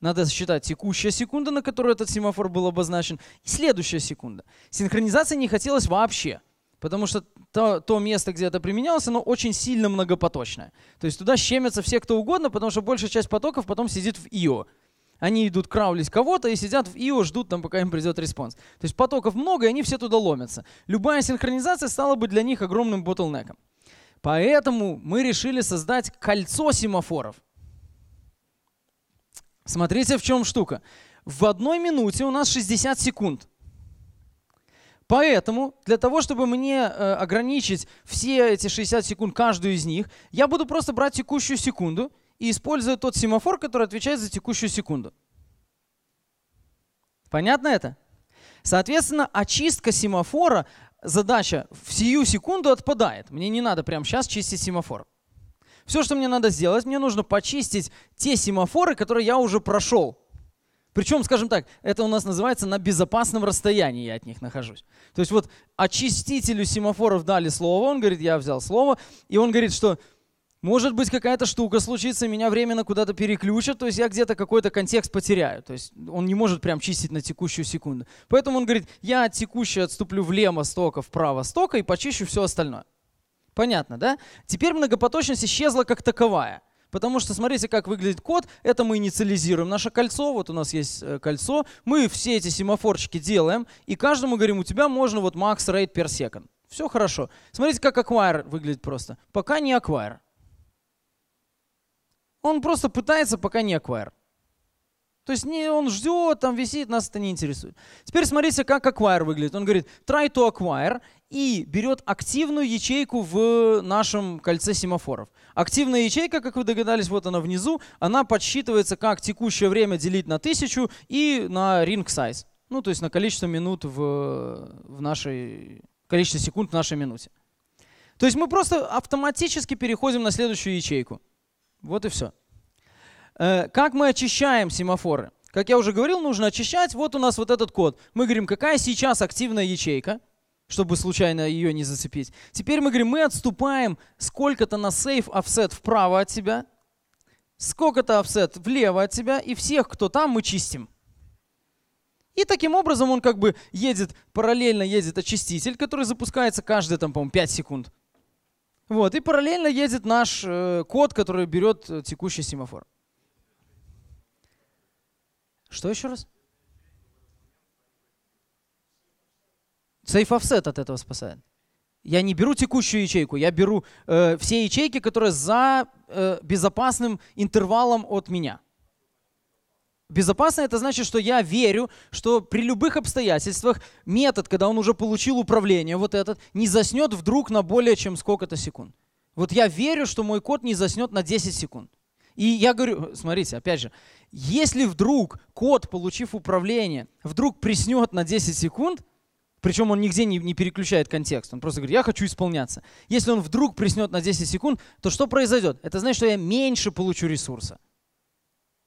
Надо считать текущая секунда, на которую этот семафор был обозначен, и следующая секунда. Синхронизации не хотелось вообще – Потому что то, то место, где это применялось, оно очень сильно многопоточное. То есть туда щемятся все кто угодно, потому что большая часть потоков потом сидит в ИО. Они идут краулить кого-то и сидят в ИО, ждут там, пока им придет респонс. То есть потоков много, и они все туда ломятся. Любая синхронизация стала бы для них огромным ботлнеком. Поэтому мы решили создать кольцо семафоров. Смотрите, в чем штука. В одной минуте у нас 60 секунд Поэтому для того, чтобы мне э, ограничить все эти 60 секунд, каждую из них, я буду просто брать текущую секунду и использую тот семафор, который отвечает за текущую секунду. Понятно это? Соответственно, очистка семафора, задача в сию секунду отпадает. Мне не надо прямо сейчас чистить семафор. Все, что мне надо сделать, мне нужно почистить те семафоры, которые я уже прошел. Причем, скажем так, это у нас называется на безопасном расстоянии я от них нахожусь. То есть вот очистителю семафоров дали слово, он говорит, я взял слово, и он говорит, что может быть какая-то штука случится, меня временно куда-то переключат, то есть я где-то какой-то контекст потеряю. То есть он не может прям чистить на текущую секунду. Поэтому он говорит, я от текущей отступлю влево стока, вправо стока и почищу все остальное. Понятно, да? Теперь многопоточность исчезла как таковая – Потому что смотрите, как выглядит код. Это мы инициализируем наше кольцо. Вот у нас есть э, кольцо. Мы все эти семафорчики делаем. И каждому говорим, у тебя можно вот max rate per second. Все хорошо. Смотрите, как acquire выглядит просто. Пока не acquire. Он просто пытается, пока не acquire. То есть не, он ждет, там висит, нас это не интересует. Теперь смотрите, как acquire выглядит. Он говорит try to acquire и берет активную ячейку в нашем кольце семафоров. Активная ячейка, как вы догадались, вот она внизу, она подсчитывается как текущее время делить на 1000 и на ring size. Ну, то есть на количество минут в, в нашей... количество секунд в нашей минуте. То есть мы просто автоматически переходим на следующую ячейку. Вот и все. Э, как мы очищаем семафоры? Как я уже говорил, нужно очищать. Вот у нас вот этот код. Мы говорим, какая сейчас активная ячейка – чтобы случайно ее не зацепить. Теперь мы говорим, мы отступаем сколько-то на сейф офсет вправо от тебя, сколько-то офсет влево от тебя и всех, кто там, мы чистим. И таким образом он как бы едет, параллельно едет очиститель, который запускается каждые, там, по-моему, 5 секунд. Вот, и параллельно едет наш э, код, который берет э, текущий семафор. Что еще раз? Сейф офсет от этого спасает. Я не беру текущую ячейку, я беру э, все ячейки, которые за э, безопасным интервалом от меня. Безопасно это значит, что я верю, что при любых обстоятельствах метод, когда он уже получил управление, вот этот, не заснет вдруг на более чем сколько-то секунд. Вот я верю, что мой код не заснет на 10 секунд. И я говорю, э, смотрите, опять же, если вдруг код, получив управление, вдруг приснет на 10 секунд, причем он нигде не, не переключает контекст. Он просто говорит, я хочу исполняться. Если он вдруг приснет на 10 секунд, то что произойдет? Это значит, что я меньше получу ресурса.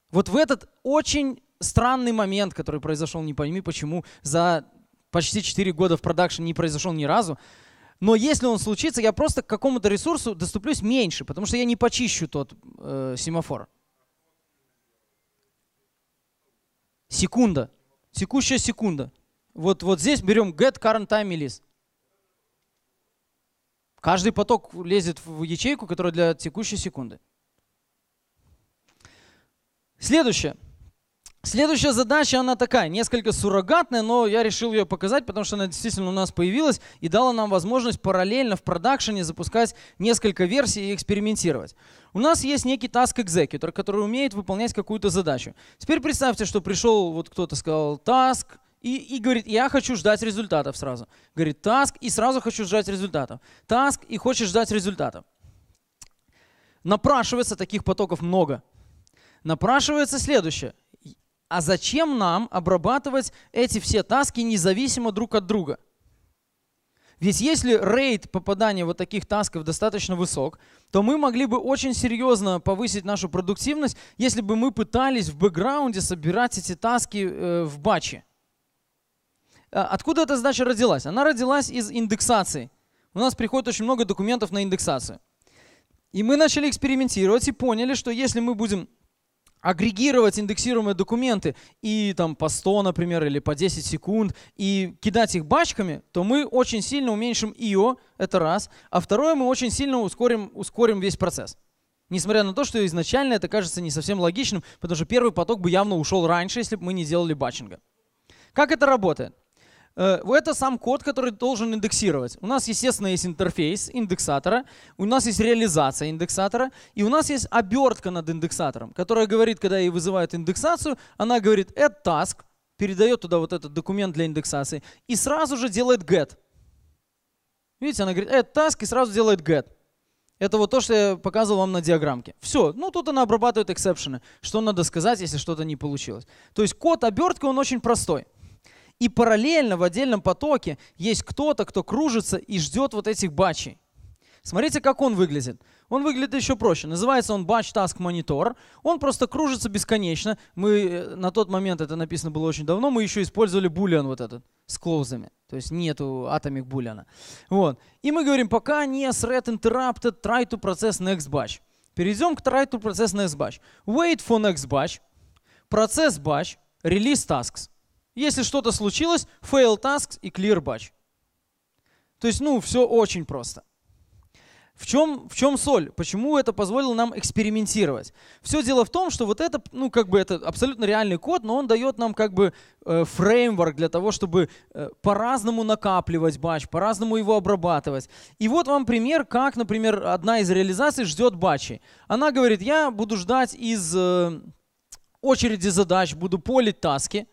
Вот в этот очень странный момент, который произошел, не пойми почему, за почти 4 года в продакшн не произошел ни разу, но если он случится, я просто к какому-то ресурсу доступлюсь меньше, потому что я не почищу тот э, семафор. Секунда. Секущая секунда. Вот, вот здесь берем get current time release. Каждый поток лезет в ячейку, которая для текущей секунды. Следующее. Следующая задача, она такая, несколько суррогатная, но я решил ее показать, потому что она действительно у нас появилась и дала нам возможность параллельно в продакшене запускать несколько версий и экспериментировать. У нас есть некий task executor, который умеет выполнять какую-то задачу. Теперь представьте, что пришел, вот кто-то сказал, task и, и говорит, я хочу ждать результатов сразу. Говорит, таск, и сразу хочу ждать результатов. Таск, и хочешь ждать результатов. Напрашивается таких потоков много. Напрашивается следующее. А зачем нам обрабатывать эти все таски независимо друг от друга? Ведь если рейд попадания вот таких тасков достаточно высок, то мы могли бы очень серьезно повысить нашу продуктивность, если бы мы пытались в бэкграунде собирать эти таски э, в баче. А, откуда эта задача родилась? Она родилась из индексации. У нас приходит очень много документов на индексацию. И мы начали экспериментировать и поняли, что если мы будем агрегировать индексируемые документы и там по 100, например, или по 10 секунд, и кидать их бачками, то мы очень сильно уменьшим ИО, это раз, а второе, мы очень сильно ускорим, ускорим весь процесс. Несмотря на то, что изначально это кажется не совсем логичным, потому что первый поток бы явно ушел раньше, если бы мы не делали батчинга. Как это работает? Э, это сам код, который должен индексировать. У нас, естественно, есть интерфейс индексатора, у нас есть реализация индексатора, и у нас есть обертка над индексатором, которая говорит, когда ей вызывают индексацию, она говорит add task, передает туда вот этот документ для индексации, и сразу же делает get. Видите, она говорит add task и сразу делает get. Это вот то, что я показывал вам на диаграммке. Все, ну тут она обрабатывает эксепшены. Что надо сказать, если что-то не получилось. То есть код обертка, он очень простой. И параллельно в отдельном потоке есть кто-то, кто кружится и ждет вот этих бачей. Смотрите, как он выглядит. Он выглядит еще проще. Называется он Batch Task Monitor. Он просто кружится бесконечно. Мы э, на тот момент, это написано было очень давно, мы еще использовали boolean вот этот с клоузами. То есть нету atomic boolean. Вот. И мы говорим, пока не thread interrupted, try to process next batch. Перейдем к try to process next batch. Wait for next batch, process batch, release tasks. Если что-то случилось, fail tasks и clear batch. То есть, ну, все очень просто. В чем, в чем соль? Почему это позволило нам экспериментировать? Все дело в том, что вот это, ну, как бы это абсолютно реальный код, но он дает нам как бы э, фреймворк для того, чтобы э, по-разному накапливать батч, по-разному его обрабатывать. И вот вам пример, как, например, одна из реализаций ждет батчи. Она говорит, я буду ждать из э, очереди задач, буду полить таски,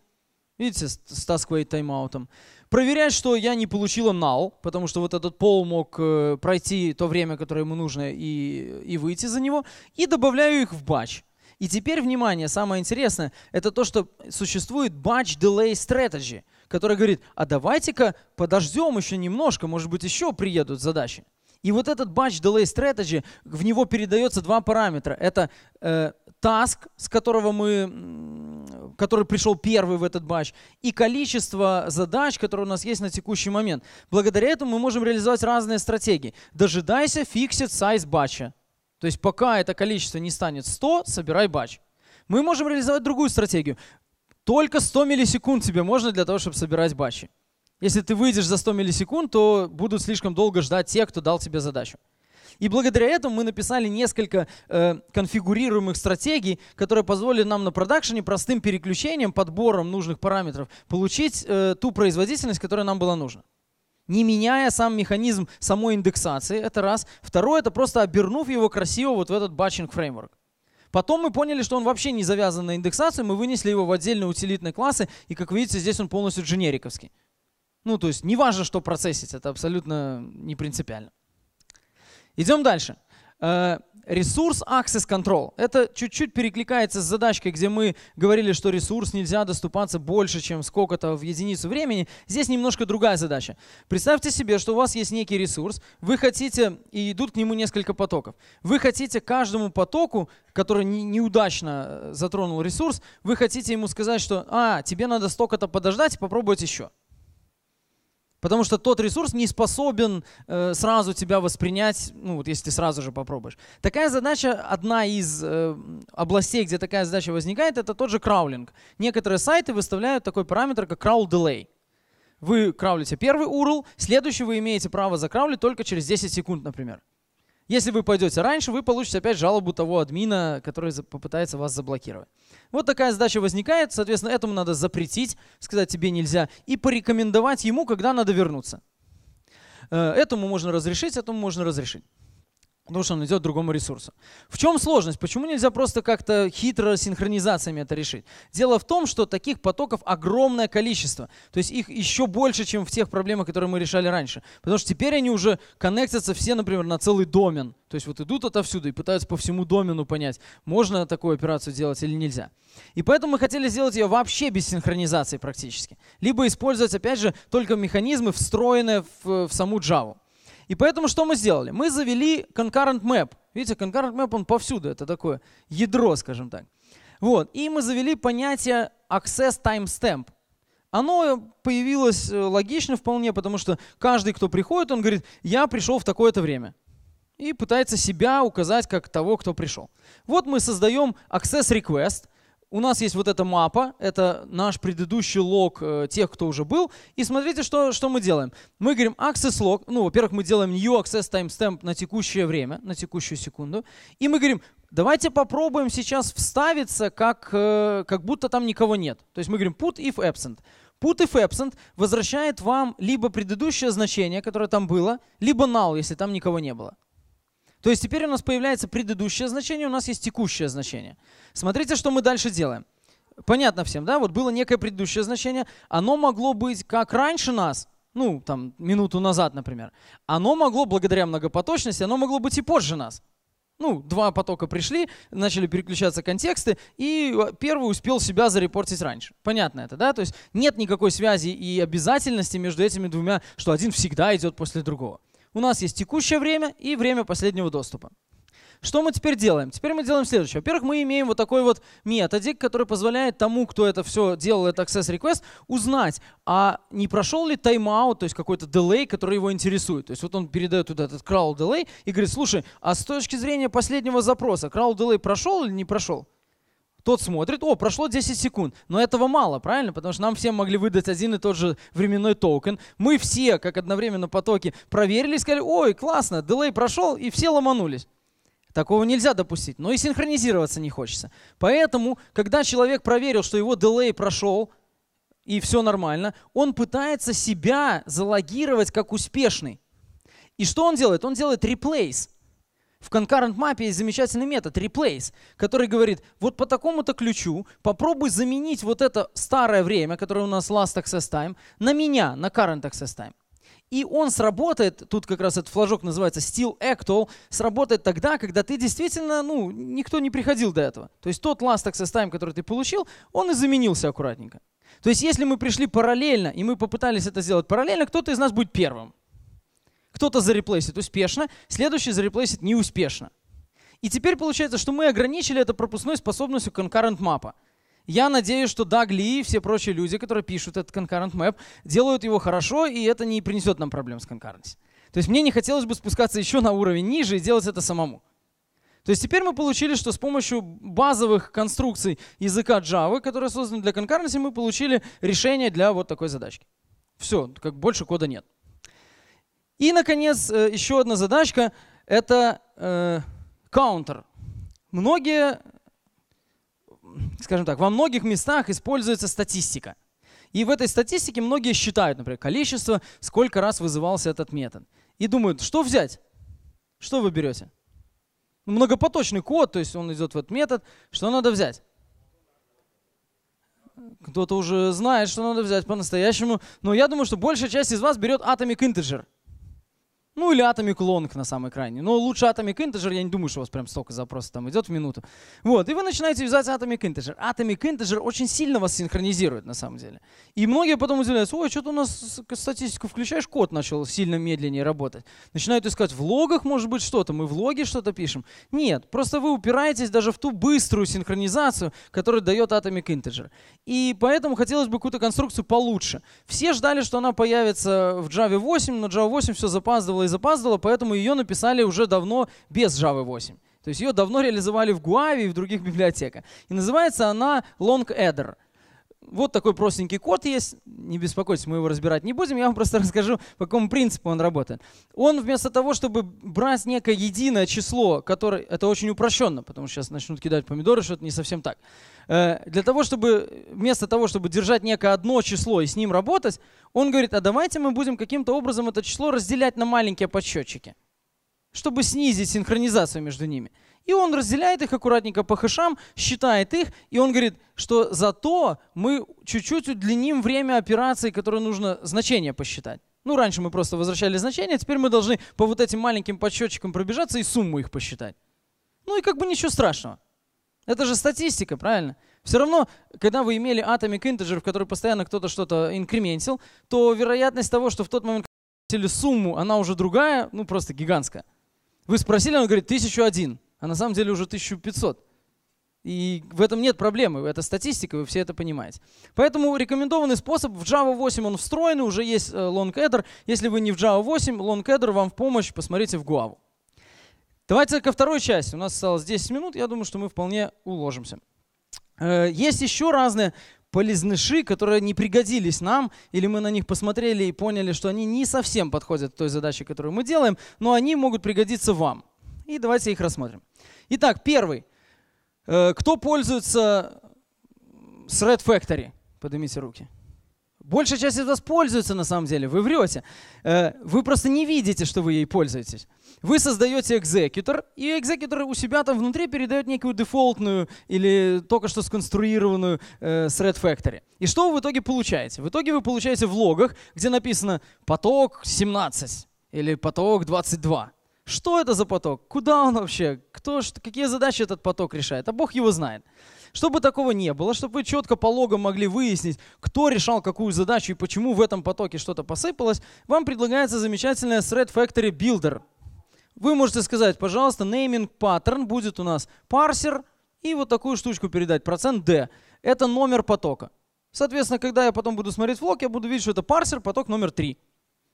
Видите, с тасквей тайм-аутом. Проверять, что я не получила нал, потому что вот этот пол мог э, пройти то время, которое ему нужно, и, и выйти за него. И добавляю их в батч. И теперь, внимание, самое интересное, это то, что существует batch delay strategy, который говорит, а давайте-ка подождем еще немножко, может быть, еще приедут задачи. И вот этот batch delay strategy, в него передается два параметра. Это э, таск, с которого мы, который пришел первый в этот батч, и количество задач, которые у нас есть на текущий момент. Благодаря этому мы можем реализовать разные стратегии. Дожидайся фиксит сайз бача, То есть пока это количество не станет 100, собирай бач. Мы можем реализовать другую стратегию. Только 100 миллисекунд тебе можно для того, чтобы собирать бачи. Если ты выйдешь за 100 миллисекунд, то будут слишком долго ждать те, кто дал тебе задачу. И благодаря этому мы написали несколько э, конфигурируемых стратегий, которые позволили нам на продакшене простым переключением, подбором нужных параметров получить э, ту производительность, которая нам была нужна не меняя сам механизм самой индексации. Это раз. Второе, это просто обернув его красиво вот в этот батчинг фреймворк. Потом мы поняли, что он вообще не завязан на индексацию, мы вынесли его в отдельные утилитные классы, и, как видите, здесь он полностью дженериковский. Ну, то есть не важно, что процессить, это абсолютно не принципиально. Идем дальше. Э, ресурс Access Control. Это чуть-чуть перекликается с задачкой, где мы говорили, что ресурс нельзя доступаться больше, чем сколько-то в единицу времени. Здесь немножко другая задача. Представьте себе, что у вас есть некий ресурс, вы хотите, и идут к нему несколько потоков. Вы хотите каждому потоку, который неудачно э, затронул ресурс, вы хотите ему сказать, что «А, тебе надо столько-то подождать, попробовать еще». Потому что тот ресурс не способен э, сразу тебя воспринять, ну вот если ты сразу же попробуешь. Такая задача, одна из э, областей, где такая задача возникает, это тот же краулинг. Некоторые сайты выставляют такой параметр, как crawl delay. Вы краулите первый URL, следующий вы имеете право закраулить только через 10 секунд, например. Если вы пойдете раньше, вы получите опять жалобу того админа, который попытается вас заблокировать. Вот такая задача возникает, соответственно, этому надо запретить, сказать тебе нельзя, и порекомендовать ему, когда надо вернуться. Э, этому можно разрешить, этому можно разрешить потому что он идет к другому ресурсу. В чем сложность? Почему нельзя просто как-то хитро синхронизациями это решить? Дело в том, что таких потоков огромное количество. То есть их еще больше, чем в тех проблемах, которые мы решали раньше. Потому что теперь они уже коннектятся все, например, на целый домен. То есть вот идут отовсюду и пытаются по всему домену понять, можно такую операцию делать или нельзя. И поэтому мы хотели сделать ее вообще без синхронизации практически. Либо использовать, опять же, только механизмы, встроенные в, в саму Java. И поэтому что мы сделали? Мы завели concurrent map. Видите, concurrent map, он повсюду, это такое ядро, скажем так. Вот. И мы завели понятие access timestamp. Оно появилось э, логично вполне, потому что каждый, кто приходит, он говорит, я пришел в такое-то время. И пытается себя указать как того, кто пришел. Вот мы создаем access request – у нас есть вот эта мапа, это наш предыдущий лог э, тех, кто уже был. И смотрите, что, что мы делаем. Мы говорим access log, ну, во-первых, мы делаем new access timestamp на текущее время, на текущую секунду. И мы говорим, давайте попробуем сейчас вставиться, как, э, как будто там никого нет. То есть мы говорим put if absent. Put if absent возвращает вам либо предыдущее значение, которое там было, либо null, если там никого не было. То есть теперь у нас появляется предыдущее значение, у нас есть текущее значение. Смотрите, что мы дальше делаем. Понятно всем, да? Вот было некое предыдущее значение. Оно могло быть как раньше нас, ну, там, минуту назад, например. Оно могло, благодаря многопоточности, оно могло быть и позже нас. Ну, два потока пришли, начали переключаться контексты, и первый успел себя зарепортить раньше. Понятно это, да? То есть нет никакой связи и обязательности между этими двумя, что один всегда идет после другого у нас есть текущее время и время последнего доступа. Что мы теперь делаем? Теперь мы делаем следующее. Во-первых, мы имеем вот такой вот методик, который позволяет тому, кто это все делал, этот access request, узнать, а не прошел ли тайм-аут, то есть какой-то delay, который его интересует. То есть вот он передает туда этот crawl delay и говорит, слушай, а с точки зрения последнего запроса, crawl delay прошел или не прошел? Тот смотрит, о, прошло 10 секунд. Но этого мало, правильно? Потому что нам всем могли выдать один и тот же временной токен. Мы все, как одновременно потоки, проверили и сказали, ой, классно, дилей прошел, и все ломанулись. Такого нельзя допустить. Но и синхронизироваться не хочется. Поэтому, когда человек проверил, что его дилей прошел, и все нормально, он пытается себя залогировать как успешный. И что он делает? Он делает реплейс. В concurrent map есть замечательный метод replace, который говорит, вот по такому-то ключу попробуй заменить вот это старое время, которое у нас last access time, на меня, на current access time. И он сработает, тут как раз этот флажок называется still actual, сработает тогда, когда ты действительно, ну, никто не приходил до этого. То есть тот last access time, который ты получил, он и заменился аккуратненько. То есть если мы пришли параллельно, и мы попытались это сделать параллельно, кто-то из нас будет первым. Кто-то зареплейсит успешно, следующий зареплейсит неуспешно. И теперь получается, что мы ограничили это пропускной способностью concurrent map. Я надеюсь, что Даг Ли и все прочие люди, которые пишут этот concurrent map, делают его хорошо, и это не принесет нам проблем с concurrency. То есть мне не хотелось бы спускаться еще на уровень ниже и делать это самому. То есть теперь мы получили, что с помощью базовых конструкций языка Java, которые созданы для concurrency, мы получили решение для вот такой задачки. Все, как больше кода нет. И, наконец, э, еще одна задачка – это э, counter. Многие, скажем так, во многих местах используется статистика. И в этой статистике многие считают, например, количество, сколько раз вызывался этот метод. И думают, что взять? Что вы берете? Многопоточный код, то есть он идет в этот метод. Что надо взять? Кто-то уже знает, что надо взять по-настоящему. Но я думаю, что большая часть из вас берет atomic integer. Ну или Atomic Long на самой крайней. Но лучше Atomic Integer, я не думаю, что у вас прям столько запросов там идет в минуту. Вот, и вы начинаете вязать Atomic Integer. Atomic Integer очень сильно вас синхронизирует на самом деле. И многие потом удивляются, ой, что-то у нас статистику включаешь, код начал сильно медленнее работать. Начинают искать в логах, может быть, что-то, мы в логе что-то пишем. Нет, просто вы упираетесь даже в ту быструю синхронизацию, которую дает Atomic Integer. И поэтому хотелось бы какую-то конструкцию получше. Все ждали, что она появится в Java 8, но Java 8 все запаздывало запаздывала, поэтому ее написали уже давно без Java 8. То есть ее давно реализовали в Гуаве и в других библиотеках. И называется она Long Adder вот такой простенький код есть, не беспокойтесь, мы его разбирать не будем, я вам (laughs) просто расскажу, по какому принципу он работает. Он вместо того, чтобы брать некое единое число, которое, это очень упрощенно, потому что сейчас начнут кидать помидоры, что это не совсем так. Э, для того, чтобы, вместо того, чтобы держать некое одно число и с ним работать, он говорит, а давайте мы будем каким-то образом это число разделять на маленькие подсчетчики, чтобы снизить синхронизацию между ними. И он разделяет их аккуратненько по хэшам, считает их, и он говорит, что зато мы чуть-чуть удлиним время операции, которое нужно значение посчитать. Ну, раньше мы просто возвращали значения, теперь мы должны по вот этим маленьким подсчетчикам пробежаться и сумму их посчитать. Ну и как бы ничего страшного. Это же статистика, правильно? Все равно, когда вы имели atomic integer, в который постоянно кто-то что-то инкрементил, то вероятность того, что в тот момент сумму, она уже другая, ну просто гигантская. Вы спросили, он говорит, 1001 а на самом деле уже 1500. И в этом нет проблемы, это статистика, вы все это понимаете. Поэтому рекомендованный способ, в Java 8 он встроенный уже есть э, long header. Если вы не в Java 8, long header вам в помощь, посмотрите в Guava. Давайте ко второй части. У нас осталось 10 минут, я думаю, что мы вполне уложимся. Э, есть еще разные полезныши, которые не пригодились нам, или мы на них посмотрели и поняли, что они не совсем подходят той задаче, которую мы делаем, но они могут пригодиться вам. И давайте их рассмотрим. Итак, первый. Э, кто пользуется с Red Factory? Поднимите руки. Большая часть из вас пользуется на самом деле, вы врете. Э, вы просто не видите, что вы ей пользуетесь. Вы создаете экзекьютор, и экзекьютор у себя там внутри передает некую дефолтную или только что сконструированную э, thread factory. И что вы в итоге получаете? В итоге вы получаете в логах, где написано поток 17 или поток 22. Что это за поток? Куда он вообще? Кто, что, какие задачи этот поток решает? А Бог его знает. Чтобы такого не было, чтобы вы четко по логам могли выяснить, кто решал какую задачу и почему в этом потоке что-то посыпалось, вам предлагается замечательная Thread Factory Builder. Вы можете сказать, пожалуйста, naming pattern будет у нас парсер и вот такую штучку передать, процент %d. Это номер потока. Соответственно, когда я потом буду смотреть влог, я буду видеть, что это парсер, поток номер 3.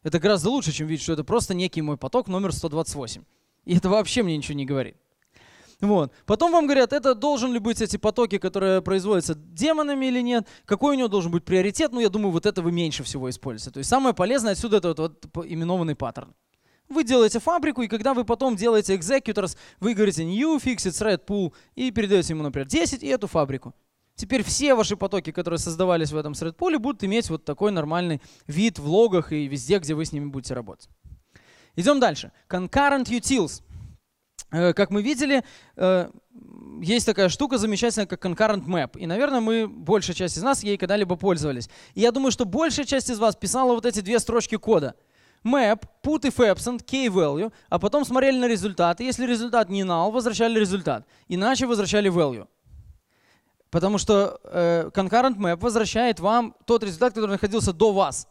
Это гораздо лучше, чем видеть, что это просто некий мой поток номер 128. И это вообще мне ничего не говорит. Вот. Потом вам говорят, это должен ли быть эти потоки, которые производятся демонами или нет, какой у него должен быть приоритет, ну, я думаю, вот это вы меньше всего используете. То есть самое полезное отсюда это вот, вот именованный паттерн. Вы делаете фабрику, и когда вы потом делаете executors, вы говорите new, fixed, thread, pool, и передаете ему, например, 10 и эту фабрику. Теперь все ваши потоки, которые создавались в этом средполе, будут иметь вот такой нормальный вид в логах и везде, где вы с ними будете работать. Идем дальше. Concurrent utils. Э, как мы видели, э, есть такая штука замечательная, как Concurrent Map. И, наверное, мы, большая часть из нас, ей когда-либо пользовались. И я думаю, что большая часть из вас писала вот эти две строчки кода. Map, put if absent, key value, а потом смотрели на результат. И если результат не null, возвращали результат. Иначе возвращали value. Потому что э, Concurrent Map возвращает вам тот результат, который находился до вас.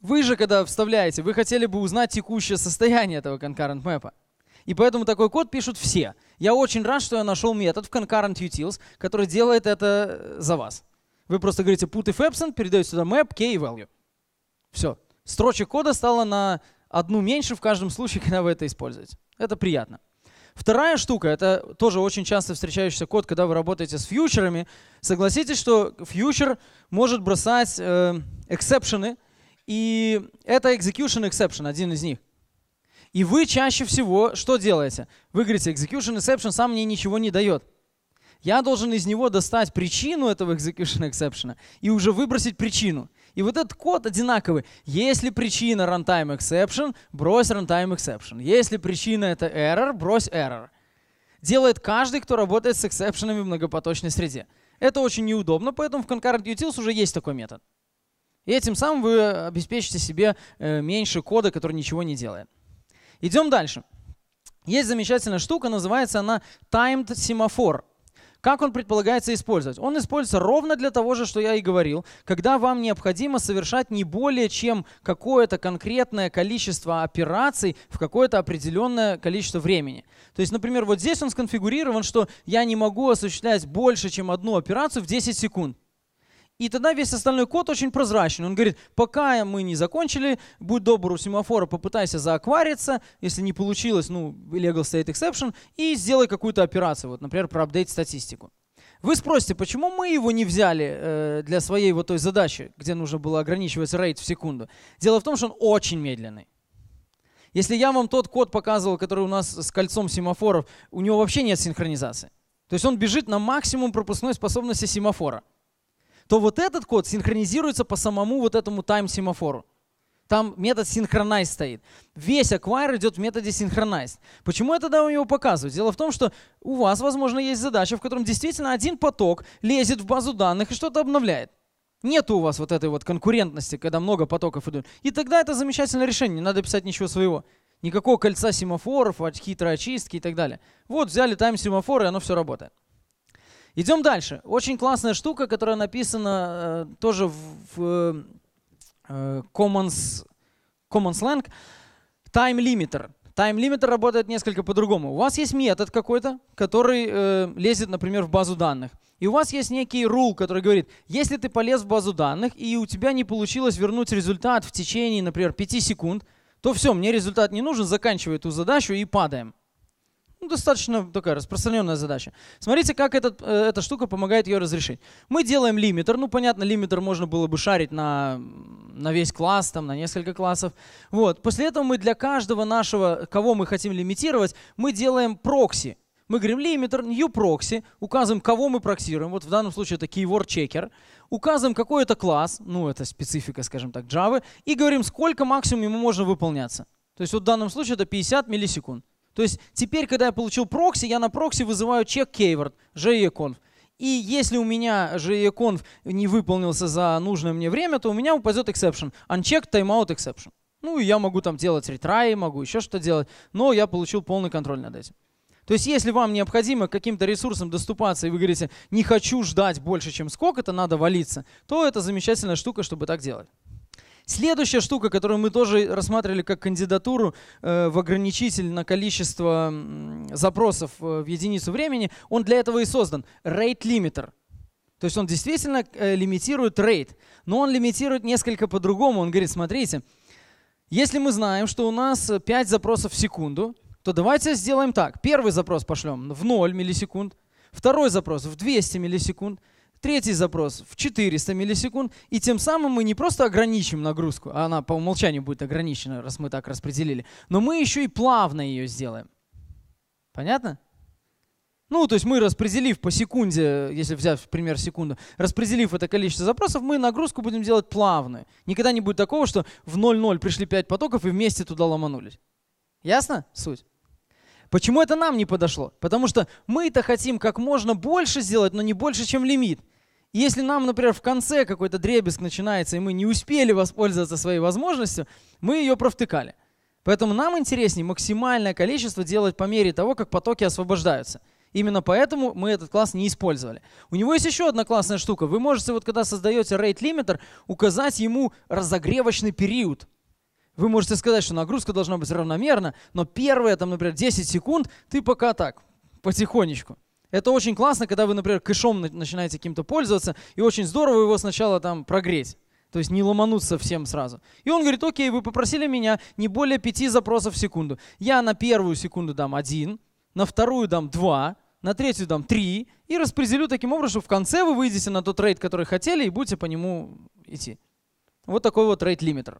Вы же, когда вставляете, вы хотели бы узнать текущее состояние этого Concurrent Map. И поэтому такой код пишут все. Я очень рад, что я нашел метод в Concurrent Utils, который делает это э, за вас. Вы просто говорите put if absent, передаете сюда map, key и value. Все. Строчек кода стало на одну меньше в каждом случае, (laughs) когда вы это используете. Это приятно. Вторая штука, это тоже очень часто встречающийся код, когда вы работаете с фьючерами. Согласитесь, что фьючер может бросать э, эксепшены, и это execution exception, один из них. И вы чаще всего что делаете? Вы говорите, execution exception сам мне ничего не дает. Я должен из него достать причину этого execution exception и уже выбросить причину. И вот этот код одинаковый. Если причина runtime exception, брось runtime exception. Если причина это error, брось error. Делает каждый, кто работает с эксепшенами в многопоточной среде. Это очень неудобно, поэтому в Concurrent Utils уже есть такой метод. И этим самым вы обеспечите себе э, меньше кода, который ничего не делает. Идем дальше. Есть замечательная штука, называется она Timed Semaphore. Как он предполагается использовать? Он используется ровно для того же, что я и говорил, когда вам необходимо совершать не более чем какое-то конкретное количество операций в какое-то определенное количество времени. То есть, например, вот здесь он сконфигурирован, что я не могу осуществлять больше, чем одну операцию в 10 секунд. И тогда весь остальной код очень прозрачный. Он говорит, пока мы не закончили, будь добр у семафора, попытайся зааквариться, если не получилось, ну, illegal state exception, и сделай какую-то операцию, вот, например, проапдейт статистику. Вы спросите, почему мы его не взяли э, для своей вот той задачи, где нужно было ограничивать рейд в секунду? Дело в том, что он очень медленный. Если я вам тот код показывал, который у нас с кольцом семафоров, у него вообще нет синхронизации. То есть он бежит на максимум пропускной способности семафора то вот этот код синхронизируется по самому вот этому тайм-семафору. Там метод synchronize стоит. Весь acquire идет в методе synchronize. Почему я тогда вам его показываю? Дело в том, что у вас, возможно, есть задача, в котором действительно один поток лезет в базу данных и что-то обновляет. Нет у вас вот этой вот конкурентности, когда много потоков идут. И тогда это замечательное решение, не надо писать ничего своего. Никакого кольца семафоров, хитрой очистки и так далее. Вот взяли тайм семафоры и оно все работает. Идем дальше. Очень классная штука, которая написана э, тоже в, в э, э Commons, Commons Lang. Time Limiter. Time Limiter работает несколько по-другому. У вас есть метод какой-то, который э, лезет, например, в базу данных. И у вас есть некий rule, который говорит, если ты полез в базу данных, и у тебя не получилось вернуть результат в течение, например, 5 секунд, то все, мне результат не нужен, заканчиваю эту задачу и падаем. Ну, достаточно такая распространенная задача. Смотрите, как этот, э, эта штука помогает ее разрешить. Мы делаем лимитер. Ну, понятно, лимитер можно было бы шарить на, на весь класс, там, на несколько классов. Вот. После этого мы для каждого нашего, кого мы хотим лимитировать, мы делаем прокси. Мы говорим лимитер, new proxy, указываем, кого мы проксируем. Вот в данном случае это keyword checker. Указываем, какой это класс, ну, это специфика, скажем так, Java. И говорим, сколько максимум ему можно выполняться. То есть вот в данном случае это 50 миллисекунд. То есть теперь, когда я получил прокси, я на прокси вызываю чек keyword jeconf. И если у меня jeconf не выполнился за нужное мне время, то у меня упадет exception. Unchecked timeout exception. Ну и я могу там делать ретраи, могу еще что то делать, но я получил полный контроль над этим. То есть если вам необходимо каким-то ресурсом доступаться, и вы говорите, не хочу ждать больше, чем сколько-то, надо валиться, то это замечательная штука, чтобы так делать. Следующая штука, которую мы тоже рассматривали как кандидатуру э, в ограничитель на количество запросов э, в единицу времени, он для этого и создан. Rate Limiter. То есть он действительно э, лимитирует рейд, но он лимитирует несколько по-другому. Он говорит, смотрите, если мы знаем, что у нас 5 запросов в секунду, то давайте сделаем так. Первый запрос пошлем в 0 миллисекунд, второй запрос в 200 миллисекунд, Третий запрос в 400 миллисекунд. И тем самым мы не просто ограничим нагрузку, а она по умолчанию будет ограничена, раз мы так распределили, но мы еще и плавно ее сделаем. Понятно? Ну, то есть мы распределив по секунде, если взять пример секунду, распределив это количество запросов, мы нагрузку будем делать плавную. Никогда не будет такого, что в 0,0 пришли 5 потоков и вместе туда ломанулись. Ясно суть? Почему это нам не подошло? Потому что мы-то хотим как можно больше сделать, но не больше, чем лимит. Если нам, например, в конце какой-то дребезг начинается, и мы не успели воспользоваться своей возможностью, мы ее провтыкали. Поэтому нам интереснее максимальное количество делать по мере того, как потоки освобождаются. Именно поэтому мы этот класс не использовали. У него есть еще одна классная штука. Вы можете, вот когда создаете rate limiter, указать ему разогревочный период. Вы можете сказать, что нагрузка должна быть равномерна, но первые, там, например, 10 секунд ты пока так, потихонечку. Это очень классно, когда вы, например, кэшом начинаете каким-то пользоваться, и очень здорово его сначала там прогреть. То есть не ломануться всем сразу. И он говорит, окей, вы попросили меня не более пяти запросов в секунду. Я на первую секунду дам один, на вторую дам два, на третью дам три, и распределю таким образом, что в конце вы выйдете на тот рейд, который хотели, и будете по нему идти. Вот такой вот рейд-лимитер.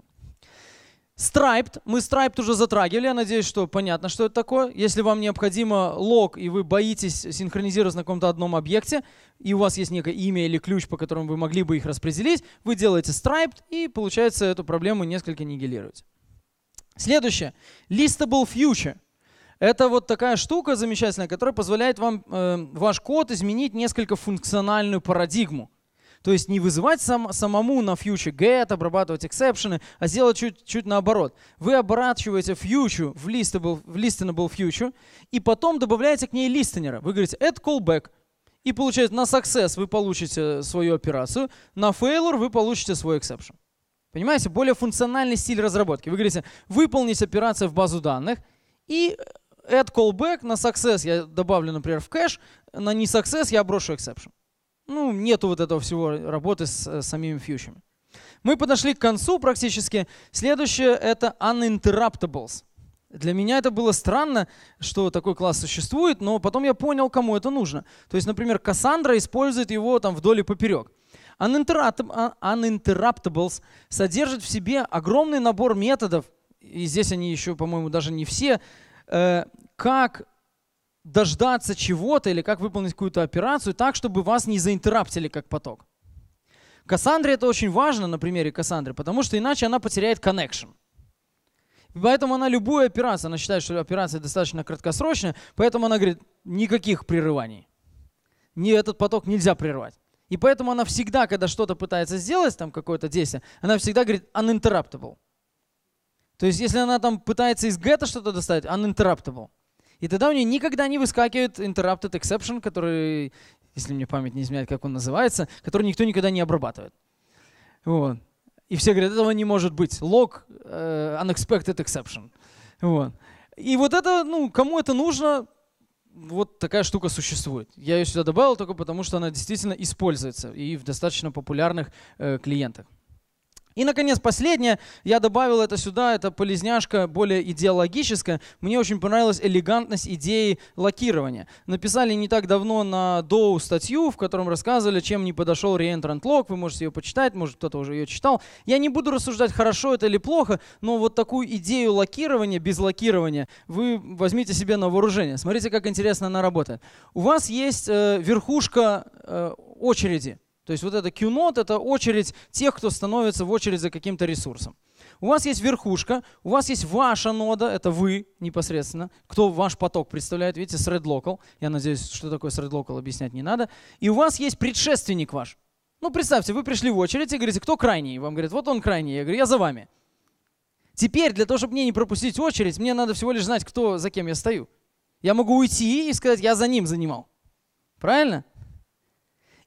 Striped. Мы Striped уже затрагивали. Я надеюсь, что понятно, что это такое. Если вам необходимо лог, и вы боитесь синхронизировать на каком-то одном объекте, и у вас есть некое имя или ключ, по которому вы могли бы их распределить, вы делаете Striped, и, получается, эту проблему несколько нигилируете. Следующее. Listable Future. Это вот такая штука замечательная, которая позволяет вам э, ваш код изменить несколько функциональную парадигму. То есть не вызывать сам, самому на фьюче get, обрабатывать эксепшены, а сделать чуть, чуть наоборот. Вы оборачиваете фьючу в listable, в listenable фьючу, и потом добавляете к ней листенера. Вы говорите add callback, и получается на success вы получите свою операцию, на failure вы получите свой exception. Понимаете, более функциональный стиль разработки. Вы говорите, выполнить операцию в базу данных и э, add callback на success я добавлю, например, в кэш, на не success я брошу exception. Ну, нету вот этого всего работы с э, самими фьючами. Мы подошли к концу практически. Следующее — это uninterruptibles. Для меня это было странно, что такой класс существует, но потом я понял, кому это нужно. То есть, например, Кассандра использует его там вдоль и поперек. А, uninterruptibles содержит в себе огромный набор методов, и здесь они еще, по-моему, даже не все, э, как дождаться чего-то или как выполнить какую-то операцию так, чтобы вас не заинтераптили как поток. Кассандре это очень важно на примере Кассандры, потому что иначе она потеряет connection. Поэтому она любую операцию, она считает, что операция достаточно краткосрочная, поэтому она говорит, никаких прерываний. Не, этот поток нельзя прервать. И поэтому она всегда, когда что-то пытается сделать, там какое-то действие, она всегда говорит uninterruptible. То есть если она там пытается из гетто что-то достать uninterruptible. И тогда у нее никогда не выскакивает interrupted exception, который, если мне память не изменяет, как он называется, который никто никогда не обрабатывает. Вот. И все говорят, этого не может быть. Log uh, э, unexpected exception. Вот. И вот это, ну, кому это нужно, вот такая штука существует. Я ее сюда добавил только потому, что она действительно используется и в достаточно популярных э, клиентах. И, наконец, последнее, я добавил это сюда, это полезняшка более идеологическая. Мне очень понравилась элегантность идеи лакирования. Написали не так давно на Доу статью, в котором рассказывали, чем не подошел реэнтрант лог. Вы можете ее почитать, может кто-то уже ее читал. Я не буду рассуждать, хорошо это или плохо, но вот такую идею лакирования, без лакирования, вы возьмите себе на вооружение. Смотрите, как интересно она работает. У вас есть э, верхушка э, очереди то есть вот это Q-нот — это очередь тех, кто становится в очередь за каким-то ресурсом. У вас есть верхушка, у вас есть ваша нода, это вы непосредственно, кто ваш поток представляет, видите, thread local. Я надеюсь, что такое thread local объяснять не надо. И у вас есть предшественник ваш. Ну, представьте, вы пришли в очередь и говорите, кто крайний? Вам говорят, вот он крайний. Я говорю, я за вами. Теперь, для того, чтобы мне не пропустить очередь, мне надо всего лишь знать, кто за кем я стою. Я могу уйти и сказать, я за ним занимал. Правильно?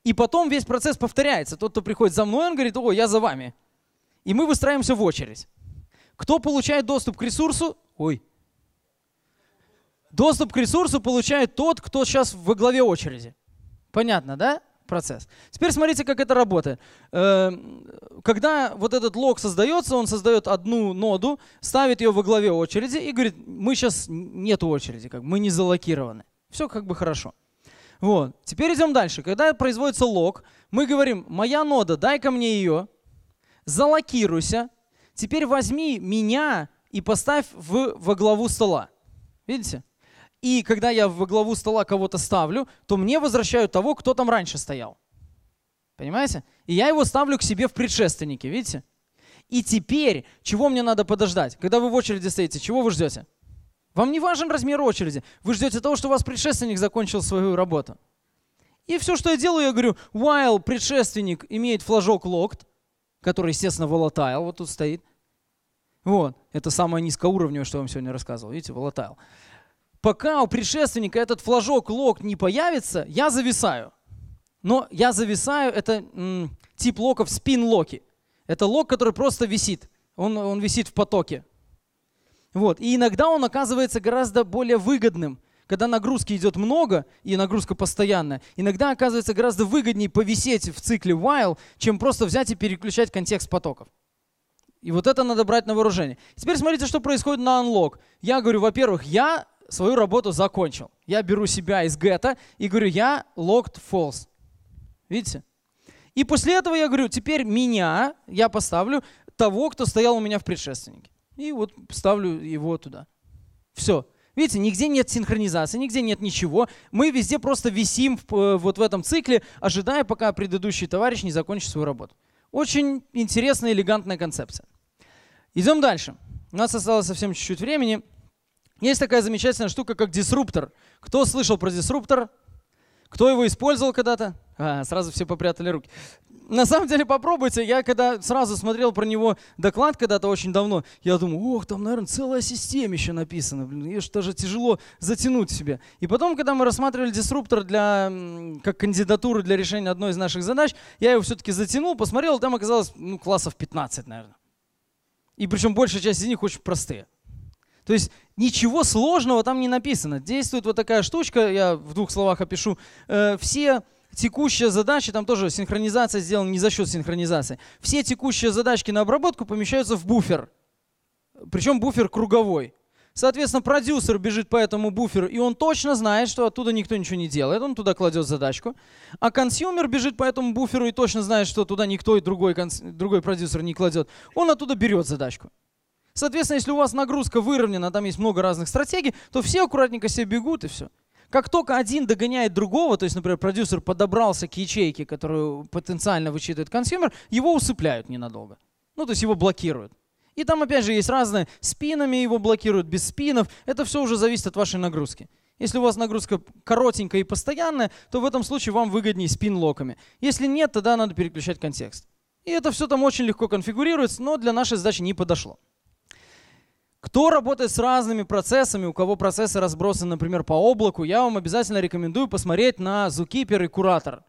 И потом весь процесс повторяется. Тот, кто приходит за мной, он говорит, о, я за вами. И мы выстраиваемся в очередь. Кто получает доступ к ресурсу? Ой. Доступ к ресурсу получает тот, кто сейчас во главе очереди. Понятно, да? Процесс. Теперь смотрите, как это работает. Эм, когда вот этот лог создается, он создает одну ноду, ставит ее во главе очереди и говорит, мы сейчас нет очереди, как мы не залокированы. Все как бы хорошо. Вот. Теперь идем дальше. Когда производится лог, мы говорим, моя нода, дай-ка мне ее, залокируйся, теперь возьми меня и поставь в, во главу стола. Видите? И когда я во главу стола кого-то ставлю, то мне возвращают того, кто там раньше стоял. Понимаете? И я его ставлю к себе в предшественники, видите? И теперь, чего мне надо подождать? Когда вы в очереди стоите, чего вы ждете? Вам не важен размер очереди. Вы ждете того, что у вас предшественник закончил свою работу. И все, что я делаю, я говорю, while предшественник имеет флажок locked, который, естественно, volatile, вот тут стоит. Вот, это самое низкоуровневое, что я вам сегодня рассказывал. Видите, volatile. Пока у предшественника этот флажок locked не появится, я зависаю. Но я зависаю, это м, тип локов спин-локи. Это лок, который просто висит. Он, он висит в потоке, вот. И иногда он оказывается гораздо более выгодным. Когда нагрузки идет много и нагрузка постоянная, иногда оказывается гораздо выгоднее повисеть в цикле while, чем просто взять и переключать контекст потоков. И вот это надо брать на вооружение. Теперь смотрите, что происходит на unlock. Я говорю, во-первых, я свою работу закончил. Я беру себя из гетто и говорю, я locked false. Видите? И после этого я говорю, теперь меня я поставлю того, кто стоял у меня в предшественнике и вот ставлю его туда. Все. Видите, нигде нет синхронизации, нигде нет ничего. Мы везде просто висим в, э, вот в этом цикле, ожидая, пока предыдущий товарищ не закончит свою работу. Очень интересная, элегантная концепция. Идем дальше. У нас осталось совсем чуть-чуть времени. Есть такая замечательная штука, как дисруптор. Кто слышал про дисруптор? Кто его использовал когда-то? А, сразу все попрятали руки. На самом деле попробуйте. Я когда сразу смотрел про него доклад когда-то очень давно, я думаю, ох, там, наверное, целая система еще написана. Блин, и что же тяжело затянуть себе. И потом, когда мы рассматривали дисруптор для, как кандидатуру для решения одной из наших задач, я его все-таки затянул, посмотрел, там оказалось ну, классов 15, наверное. И причем большая часть из них очень простые. То есть ничего сложного там не написано. Действует вот такая штучка, я в двух словах опишу. Э, все текущие задачи, там тоже синхронизация сделана не за счет синхронизации. Все текущие задачки на обработку помещаются в буфер. Причем буфер круговой. Соответственно, продюсер бежит по этому буферу, и он точно знает, что оттуда никто ничего не делает, он туда кладет задачку. А консюмер бежит по этому буферу и точно знает, что туда никто и другой, другой продюсер не кладет. Он оттуда берет задачку. Соответственно, если у вас нагрузка выровнена, там есть много разных стратегий, то все аккуратненько себе бегут и все. Как только один догоняет другого, то есть, например, продюсер подобрался к ячейке, которую потенциально вычитывает консюмер, его усыпляют ненадолго. Ну, то есть его блокируют. И там, опять же, есть разные. Спинами его блокируют, без спинов. Это все уже зависит от вашей нагрузки. Если у вас нагрузка коротенькая и постоянная, то в этом случае вам выгоднее спин-локами. Если нет, тогда надо переключать контекст. И это все там очень легко конфигурируется, но для нашей задачи не подошло. Кто работает с разными процессами, у кого процессы разбросаны, например, по облаку, я вам обязательно рекомендую посмотреть на Zookeeper и Куратор.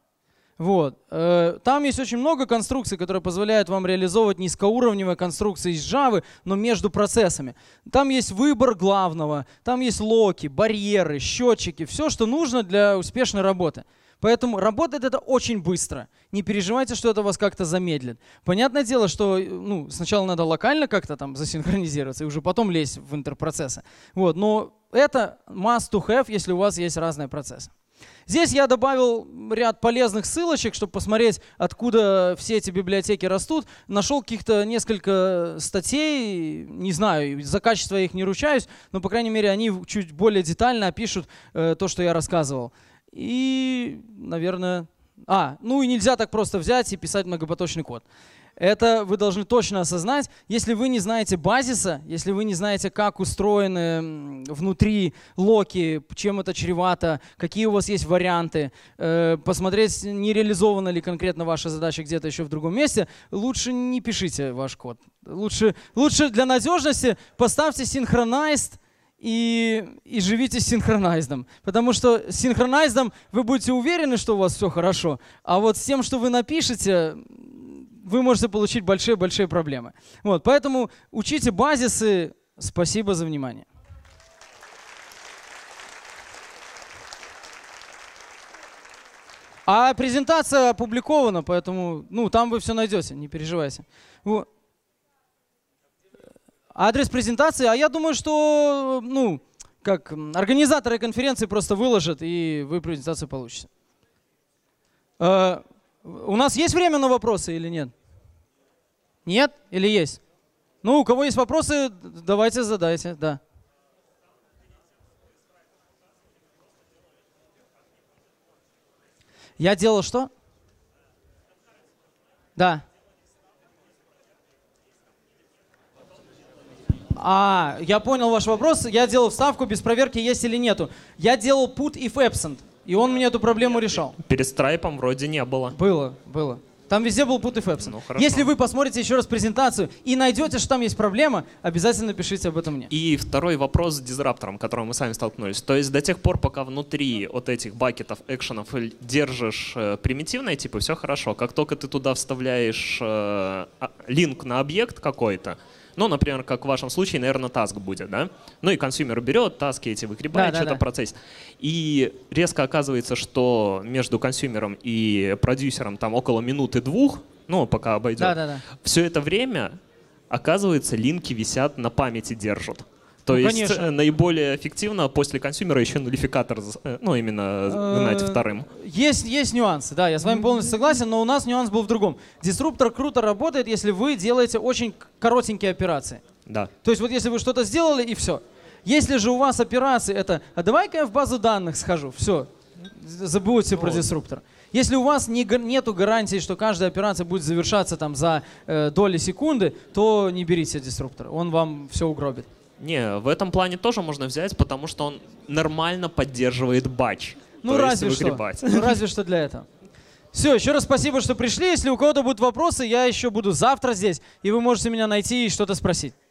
Вот. Э, там есть очень много конструкций, которые позволяют вам реализовывать низкоуровневые конструкции из Java, но между процессами. Там есть выбор главного, там есть локи, барьеры, счетчики, все, что нужно для успешной работы. Поэтому работает это очень быстро. Не переживайте, что это вас как-то замедлит. Понятное дело, что э, ну, сначала надо локально как-то там засинхронизироваться и уже потом лезть в интерпроцессы. Вот, но это must to have, если у вас есть разные процессы. Здесь я добавил ряд полезных ссылочек, чтобы посмотреть, откуда все эти библиотеки растут. Нашел каких-то несколько статей, не знаю, за качество я их не ручаюсь, но, по крайней мере, они чуть более детально опишут э, то, что я рассказывал. И, наверное... А, ну и нельзя так просто взять и писать многопоточный код. Это вы должны точно осознать. Если вы не знаете базиса, если вы не знаете, как устроены внутри локи, чем это чревато, какие у вас есть варианты, э, посмотреть, не реализована ли конкретно ваша задача где-то еще в другом месте, лучше не пишите ваш код. Лучше, лучше для надежности поставьте synchronized и, и живите синхронайздом. Потому что с вы будете уверены, что у вас все хорошо, а вот с тем, что вы напишете, вы можете получить большие-большие проблемы. Вот, поэтому учите базисы. Спасибо за внимание. А презентация опубликована, поэтому ну, там вы все найдете, не переживайте. Вот. Адрес презентации, а я думаю, что, ну, как организаторы конференции просто выложат, и вы презентацию получите. Э, у нас есть время на вопросы или нет? Нет или есть? Ну, у кого есть вопросы, давайте задайте, да. Я делал что? Да. А, я понял ваш вопрос. Я делал вставку без проверки, есть или нету. Я делал put if absent, и он мне эту проблему решал. Перед страйпом вроде не было. Было, было. Там везде был put if absent. Ну, хорошо. Если вы посмотрите еще раз презентацию и найдете, что там есть проблема, обязательно пишите об этом мне. И второй вопрос с дизраптором, с которым мы сами столкнулись. То есть до тех пор, пока внутри вот этих бакетов экшенов держишь э, примитивные типы, все хорошо. Как только ты туда вставляешь э, а, линк на объект какой-то, ну, например, как в вашем случае, наверное, таск будет, да? Ну и консюмер берет таски эти, выгребает, да, что-то да, да. процесс. И резко оказывается, что между консюмером и продюсером там около минуты-двух, ну, пока обойдет, да, да, да. все это время, оказывается, линки висят на памяти держат. То ну, есть конечно. наиболее эффективно после консюмера еще нулификатор, э, ну именно гнать э, вторым. Есть, есть нюансы, да, я с вами полностью согласен, но у нас нюанс был в другом. Дисруптор круто работает, если вы делаете очень коротенькие операции. Да. То есть вот если вы что-то сделали и все. Если же у вас операции это, а давай-ка я в базу данных схожу, все, забудьте вот. про дисруптор. Если у вас не, нету гарантии, что каждая операция будет завершаться там за э, доли секунды, то не берите дисруптор, он вам все угробит. Не, в этом плане тоже можно взять, потому что он нормально поддерживает бач. Ну, разве что. Ну, разве что для этого. Все, еще раз спасибо, что пришли. Если у кого-то будут вопросы, я еще буду завтра здесь, и вы можете меня найти и что-то спросить.